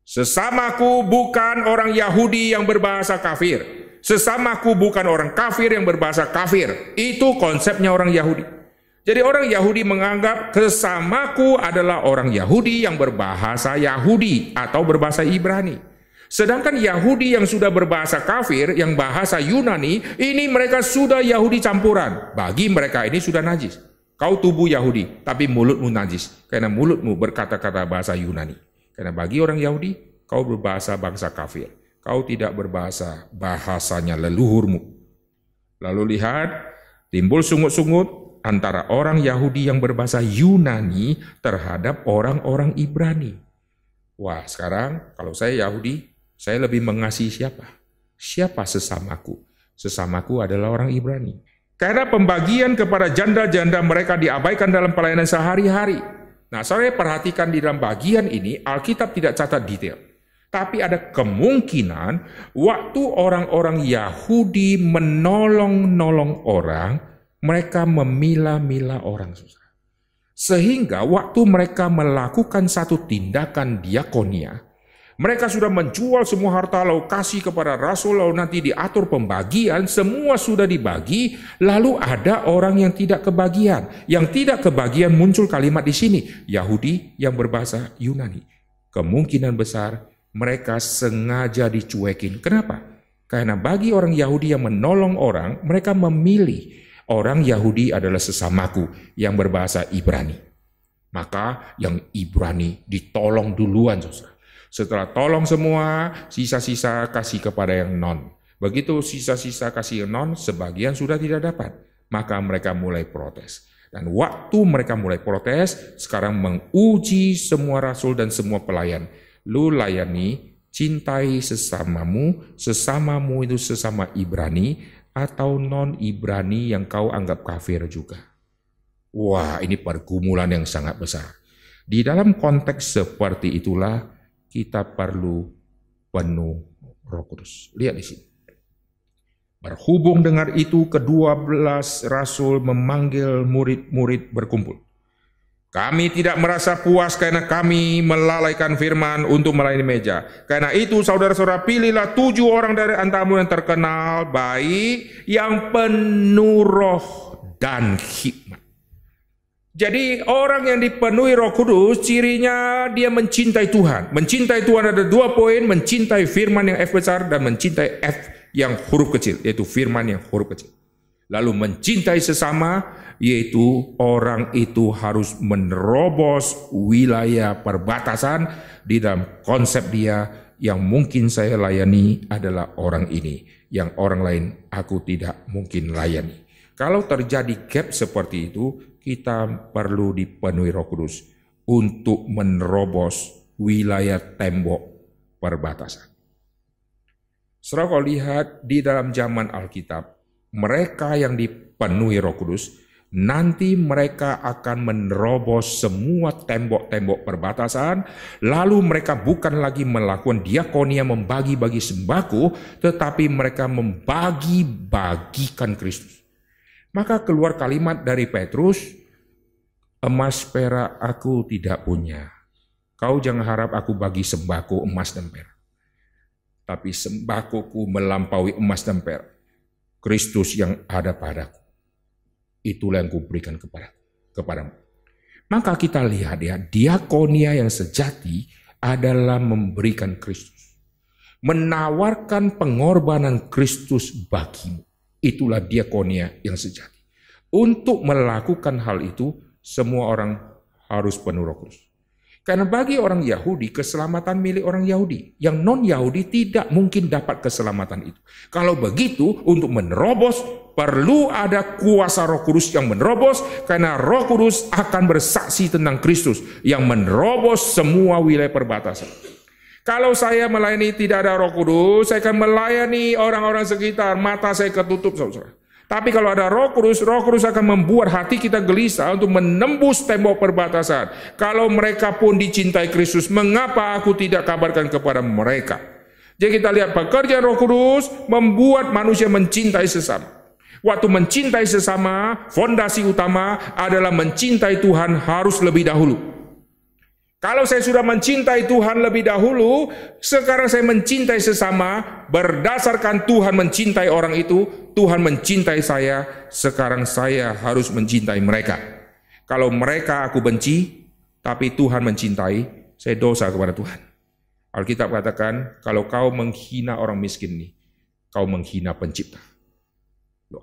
[SPEAKER 1] Sesamaku bukan orang Yahudi yang berbahasa kafir. Sesamaku bukan orang kafir yang berbahasa kafir. Itu konsepnya orang Yahudi. Jadi orang Yahudi menganggap sesamaku adalah orang Yahudi yang berbahasa Yahudi atau berbahasa Ibrani. Sedangkan Yahudi yang sudah berbahasa kafir, yang bahasa Yunani, ini mereka sudah Yahudi campuran. Bagi mereka ini sudah najis. Kau tubuh Yahudi, tapi mulutmu najis. Karena mulutmu berkata-kata bahasa Yunani. Karena bagi orang Yahudi, kau berbahasa bangsa kafir kau tidak berbahasa, bahasanya leluhurmu. Lalu lihat, timbul sungut-sungut antara orang Yahudi yang berbahasa Yunani terhadap orang-orang Ibrani. Wah, sekarang kalau saya Yahudi, saya lebih mengasihi siapa? Siapa sesamaku? Sesamaku adalah orang Ibrani. Karena pembagian kepada janda-janda mereka diabaikan dalam pelayanan sehari-hari. Nah, saya perhatikan di dalam bagian ini, Alkitab tidak catat detail. Tapi ada kemungkinan waktu orang-orang Yahudi menolong-nolong orang, mereka memilah-milah orang susah. Sehingga waktu mereka melakukan satu tindakan diakonia, mereka sudah menjual semua harta lalu kasih kepada Rasul lalu nanti diatur pembagian, semua sudah dibagi, lalu ada orang yang tidak kebagian. Yang tidak kebagian muncul kalimat di sini, Yahudi yang berbahasa Yunani. Kemungkinan besar mereka sengaja dicuekin. Kenapa? Karena bagi orang Yahudi yang menolong orang, mereka memilih orang Yahudi adalah sesamaku yang berbahasa Ibrani. Maka yang Ibrani ditolong duluan, saudara. Setelah tolong semua, sisa-sisa kasih kepada yang non. Begitu sisa-sisa kasih yang non, sebagian sudah tidak dapat. Maka mereka mulai protes. Dan waktu mereka mulai protes, sekarang menguji semua rasul dan semua pelayan lu layani, cintai sesamamu, sesamamu itu sesama Ibrani atau non-Ibrani yang kau anggap kafir juga. Wah, ini pergumulan yang sangat besar. Di dalam konteks seperti itulah kita perlu penuh Roh Kudus. Lihat di sini. Berhubung dengan itu, kedua belas rasul memanggil murid-murid berkumpul. Kami tidak merasa puas karena kami melalaikan firman untuk melayani meja. Karena itu saudara-saudara pilihlah tujuh orang dari antamu yang terkenal baik, yang penuh roh dan hikmat. Jadi orang yang dipenuhi roh kudus cirinya dia mencintai Tuhan. Mencintai Tuhan ada dua poin, mencintai firman yang F besar dan mencintai F yang huruf kecil, yaitu firman yang huruf kecil. Lalu mencintai sesama, yaitu orang itu harus menerobos wilayah perbatasan di dalam konsep dia yang mungkin saya layani adalah orang ini, yang orang lain aku tidak mungkin layani. Kalau terjadi gap seperti itu, kita perlu dipenuhi Roh Kudus untuk menerobos wilayah tembok perbatasan. Setelah kalau lihat di dalam zaman Alkitab, mereka yang dipenuhi Roh Kudus, nanti mereka akan menerobos semua tembok-tembok perbatasan, lalu mereka bukan lagi melakukan diakonia membagi-bagi sembako, tetapi mereka membagi-bagikan Kristus. Maka keluar kalimat dari Petrus, emas perak aku tidak punya. Kau jangan harap aku bagi sembako emas dan perak. Tapi sembakoku melampaui emas dan perak Kristus yang ada padaku. Itulah yang kuberikan kepada kepadamu. Maka kita lihat ya, diakonia yang sejati adalah memberikan Kristus. Menawarkan pengorbanan Kristus bagimu. Itulah diakonia yang sejati. Untuk melakukan hal itu, semua orang harus penuh roh kudus. Karena bagi orang Yahudi, keselamatan milik orang Yahudi. Yang non-Yahudi tidak mungkin dapat keselamatan itu. Kalau begitu, untuk menerobos, perlu ada kuasa roh kudus yang menerobos. Karena roh kudus akan bersaksi tentang Kristus yang menerobos semua wilayah perbatasan. Kalau saya melayani tidak ada roh kudus, saya akan melayani orang-orang sekitar. Mata saya ketutup, saudara. Tapi kalau ada roh kudus, roh kudus akan membuat hati kita gelisah untuk menembus tembok perbatasan. Kalau mereka pun dicintai Kristus, mengapa aku tidak kabarkan kepada mereka? Jadi kita lihat pekerjaan roh kudus membuat manusia mencintai sesama. Waktu mencintai sesama, fondasi utama adalah mencintai Tuhan harus lebih dahulu. Kalau saya sudah mencintai Tuhan lebih dahulu, sekarang saya mencintai sesama berdasarkan Tuhan mencintai orang itu, Tuhan mencintai saya, sekarang saya harus mencintai mereka. Kalau mereka aku benci, tapi Tuhan mencintai, saya dosa kepada Tuhan. Alkitab katakan, kalau kau menghina orang miskin ini, kau menghina pencipta.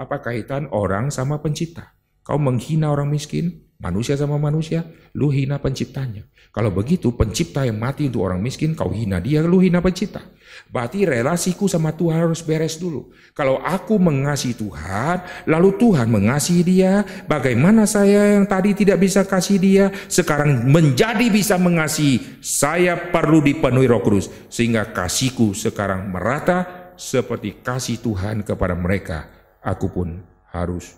[SPEAKER 1] Apa kaitan orang sama pencipta? Kau menghina orang miskin, manusia sama manusia, lu hina penciptanya. Kalau begitu pencipta yang mati untuk orang miskin, kau hina dia, lu hina pencipta. Berarti relasiku sama Tuhan harus beres dulu. Kalau aku mengasihi Tuhan, lalu Tuhan mengasihi dia, bagaimana saya yang tadi tidak bisa kasih dia, sekarang menjadi bisa mengasihi. Saya perlu dipenuhi roh kudus, sehingga kasihku sekarang merata seperti kasih Tuhan kepada mereka. Aku pun harus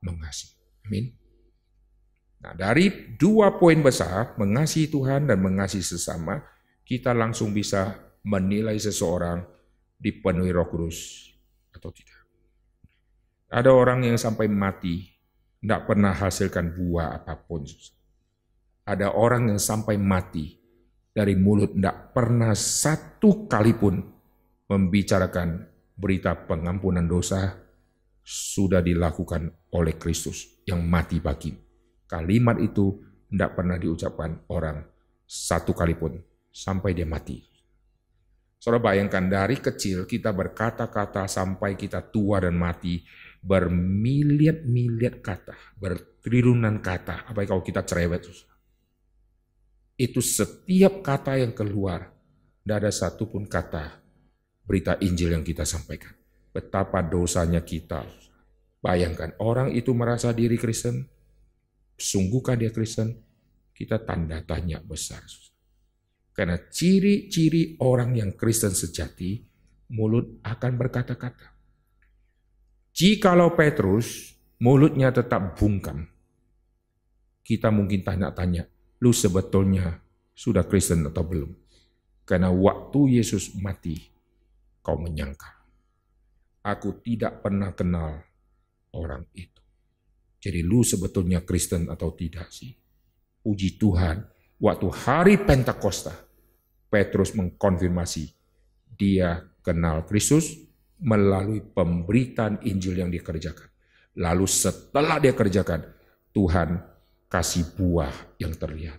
[SPEAKER 1] mengasihi. Amin. Nah, dari dua poin besar, mengasihi Tuhan dan mengasihi sesama, kita langsung bisa menilai seseorang dipenuhi Roh Kudus atau tidak. Ada orang yang sampai mati tidak pernah hasilkan buah apapun. Ada orang yang sampai mati dari mulut tidak pernah satu kali pun membicarakan berita pengampunan dosa sudah dilakukan oleh Kristus yang mati bagimu kalimat itu tidak pernah diucapkan orang satu kali pun sampai dia mati. Saudara bayangkan dari kecil kita berkata-kata sampai kita tua dan mati bermiliat-miliat kata, bertriunan kata. Apa kalau kita cerewet. Itu setiap kata yang keluar, tidak ada satupun kata berita Injil yang kita sampaikan. Betapa dosanya kita. Bayangkan, orang itu merasa diri Kristen, Sungguhkah dia Kristen? Kita tanda tanya besar. Karena ciri-ciri orang yang Kristen sejati, mulut akan berkata-kata. Jikalau Petrus mulutnya tetap bungkam, kita mungkin tanya-tanya, lu sebetulnya sudah Kristen atau belum? Karena waktu Yesus mati, kau menyangka. Aku tidak pernah kenal orang itu. Jadi lu sebetulnya Kristen atau tidak sih? Puji Tuhan, waktu hari Pentakosta, Petrus mengkonfirmasi dia kenal Kristus melalui pemberitaan Injil yang dikerjakan. Lalu setelah dia kerjakan, Tuhan kasih buah yang terlihat.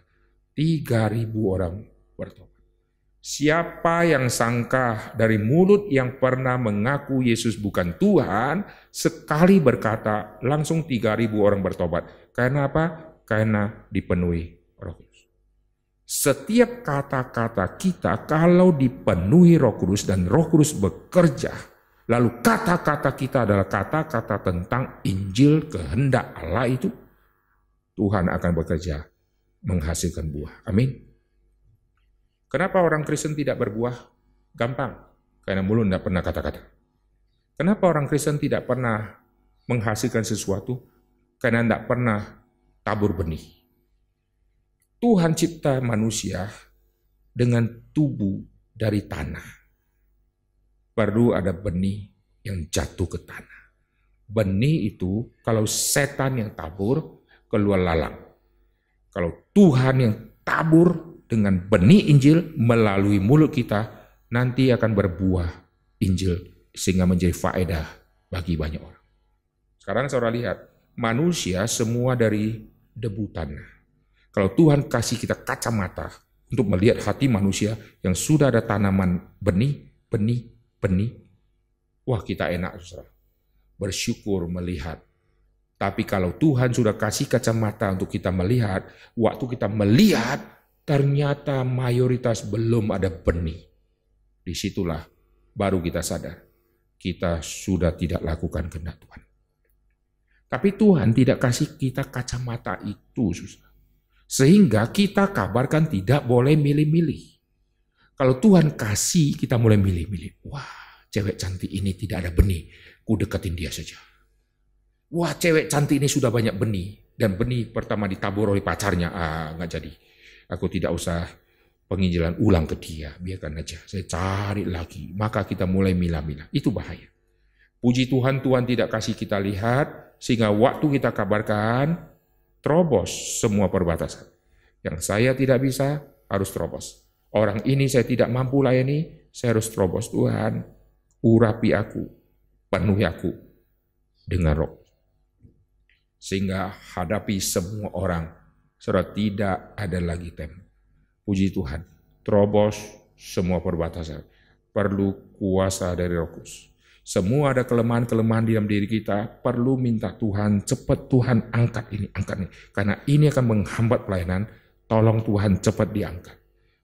[SPEAKER 1] 3000 orang bertobat. Siapa yang sangka dari mulut yang pernah mengaku Yesus bukan Tuhan, sekali berkata langsung 3000 orang bertobat. Karena apa? Karena dipenuhi Roh Kudus. Setiap kata-kata kita kalau dipenuhi Roh Kudus dan Roh Kudus bekerja, lalu kata-kata kita adalah kata-kata tentang Injil kehendak Allah itu, Tuhan akan bekerja menghasilkan buah. Amin. Kenapa orang Kristen tidak berbuah? Gampang, karena mulut tidak pernah kata-kata. Kenapa orang Kristen tidak pernah menghasilkan sesuatu? Karena tidak pernah tabur benih. Tuhan cipta manusia dengan tubuh dari tanah. Perlu ada benih yang jatuh ke tanah. Benih itu kalau setan yang tabur keluar lalang. Kalau Tuhan yang tabur dengan benih Injil melalui mulut kita nanti akan berbuah Injil sehingga menjadi faedah bagi banyak orang. Sekarang saudara lihat, manusia semua dari debu tanah. Kalau Tuhan kasih kita kacamata untuk melihat hati manusia yang sudah ada tanaman benih, benih, benih, wah kita enak saudara. Bersyukur melihat tapi kalau Tuhan sudah kasih kacamata untuk kita melihat, waktu kita melihat ternyata mayoritas belum ada benih. Disitulah baru kita sadar, kita sudah tidak lakukan kehendak Tuhan. Tapi Tuhan tidak kasih kita kacamata itu, susah. Sehingga kita kabarkan tidak boleh milih-milih. Kalau Tuhan kasih, kita mulai milih-milih. Wah, cewek cantik ini tidak ada benih, ku deketin dia saja. Wah, cewek cantik ini sudah banyak benih. Dan benih pertama ditabur oleh pacarnya, ah nggak jadi Aku tidak usah penginjilan ulang ke dia. Biarkan aja. Saya cari lagi. Maka kita mulai mila-mila. Itu bahaya. Puji Tuhan, Tuhan tidak kasih kita lihat. Sehingga waktu kita kabarkan, terobos semua perbatasan. Yang saya tidak bisa, harus terobos. Orang ini saya tidak mampu layani, saya harus terobos. Tuhan, urapi aku, penuhi aku dengan roh. Sehingga hadapi semua orang serta tidak ada lagi tem. Puji Tuhan, terobos semua perbatasan. Perlu kuasa dari Roh Kudus. Semua ada kelemahan-kelemahan di dalam diri kita, perlu minta Tuhan, cepat Tuhan angkat ini, angkat ini. Karena ini akan menghambat pelayanan, tolong Tuhan cepat diangkat.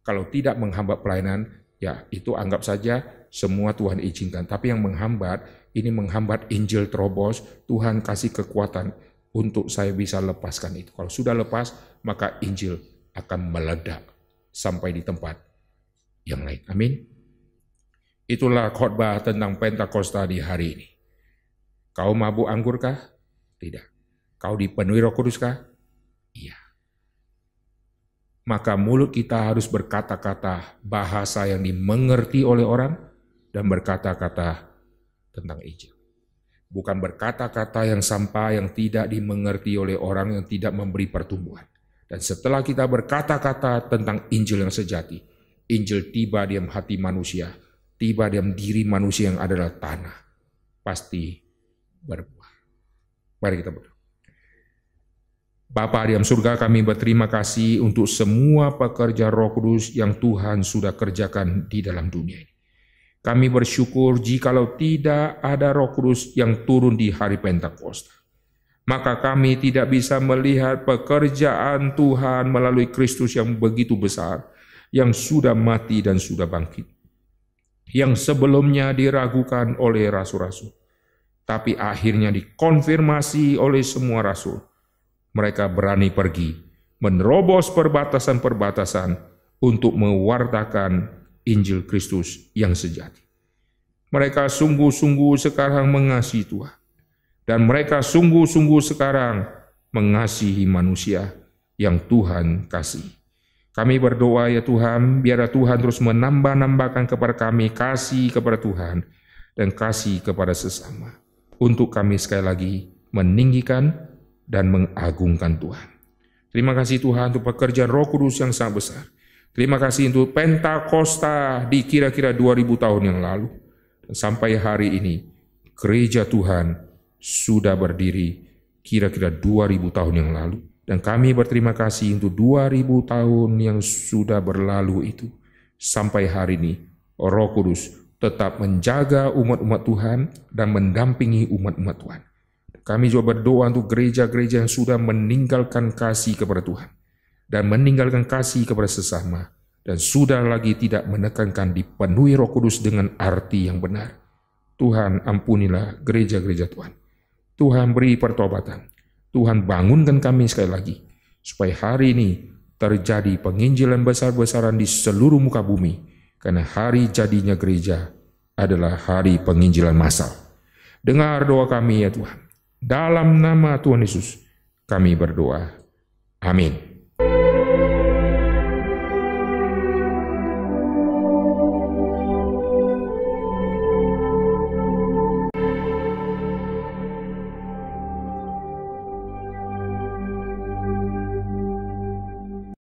[SPEAKER 1] Kalau tidak menghambat pelayanan, ya itu anggap saja semua Tuhan izinkan. Tapi yang menghambat, ini menghambat Injil terobos, Tuhan kasih kekuatan untuk saya bisa lepaskan itu. Kalau sudah lepas, maka Injil akan meledak sampai di tempat yang lain. Amin. Itulah khotbah tentang Pentakosta di hari ini. Kau mabuk anggurkah? Tidak. Kau dipenuhi roh kuduskah? Iya. Maka mulut kita harus berkata-kata bahasa yang dimengerti oleh orang dan berkata-kata tentang Injil bukan berkata-kata yang sampah yang tidak dimengerti oleh orang yang tidak memberi pertumbuhan. Dan setelah kita berkata-kata tentang Injil yang sejati, Injil tiba di hati manusia, tiba di diri manusia yang adalah tanah, pasti berbuah. Mari kita berdoa. Bapa di surga kami berterima kasih untuk semua pekerja roh kudus yang Tuhan sudah kerjakan di dalam dunia ini. Kami bersyukur jikalau tidak ada roh kudus yang turun di hari Pentakosta. Maka kami tidak bisa melihat pekerjaan Tuhan melalui Kristus yang begitu besar, yang sudah mati dan sudah bangkit. Yang sebelumnya diragukan oleh rasul-rasul. Tapi akhirnya dikonfirmasi oleh semua rasul. Mereka berani pergi, menerobos perbatasan-perbatasan untuk mewartakan Injil Kristus yang sejati. Mereka sungguh-sungguh sekarang mengasihi Tuhan. Dan mereka sungguh-sungguh sekarang mengasihi manusia yang Tuhan kasih. Kami berdoa ya Tuhan, biar Tuhan terus menambah-nambahkan kepada kami kasih kepada Tuhan dan kasih kepada sesama. Untuk kami sekali lagi meninggikan dan mengagungkan Tuhan. Terima kasih Tuhan untuk pekerjaan roh kudus yang sangat besar Terima kasih untuk Pentakosta di kira-kira 2000 tahun yang lalu. sampai hari ini, gereja Tuhan sudah berdiri kira-kira 2000 tahun yang lalu. Dan kami berterima kasih untuk 2000 tahun yang sudah berlalu itu. Sampai hari ini, Roh Kudus tetap menjaga umat-umat Tuhan dan mendampingi umat-umat Tuhan. Kami juga berdoa untuk gereja-gereja yang sudah meninggalkan kasih kepada Tuhan dan meninggalkan kasih kepada sesama dan sudah lagi tidak menekankan dipenuhi Roh Kudus dengan arti yang benar. Tuhan ampunilah gereja-gereja Tuhan. Tuhan beri pertobatan. Tuhan bangunkan kami sekali lagi supaya hari ini terjadi penginjilan besar-besaran di seluruh muka bumi karena hari jadinya gereja adalah hari penginjilan massal. Dengar doa kami ya Tuhan. Dalam nama Tuhan Yesus kami berdoa. Amin.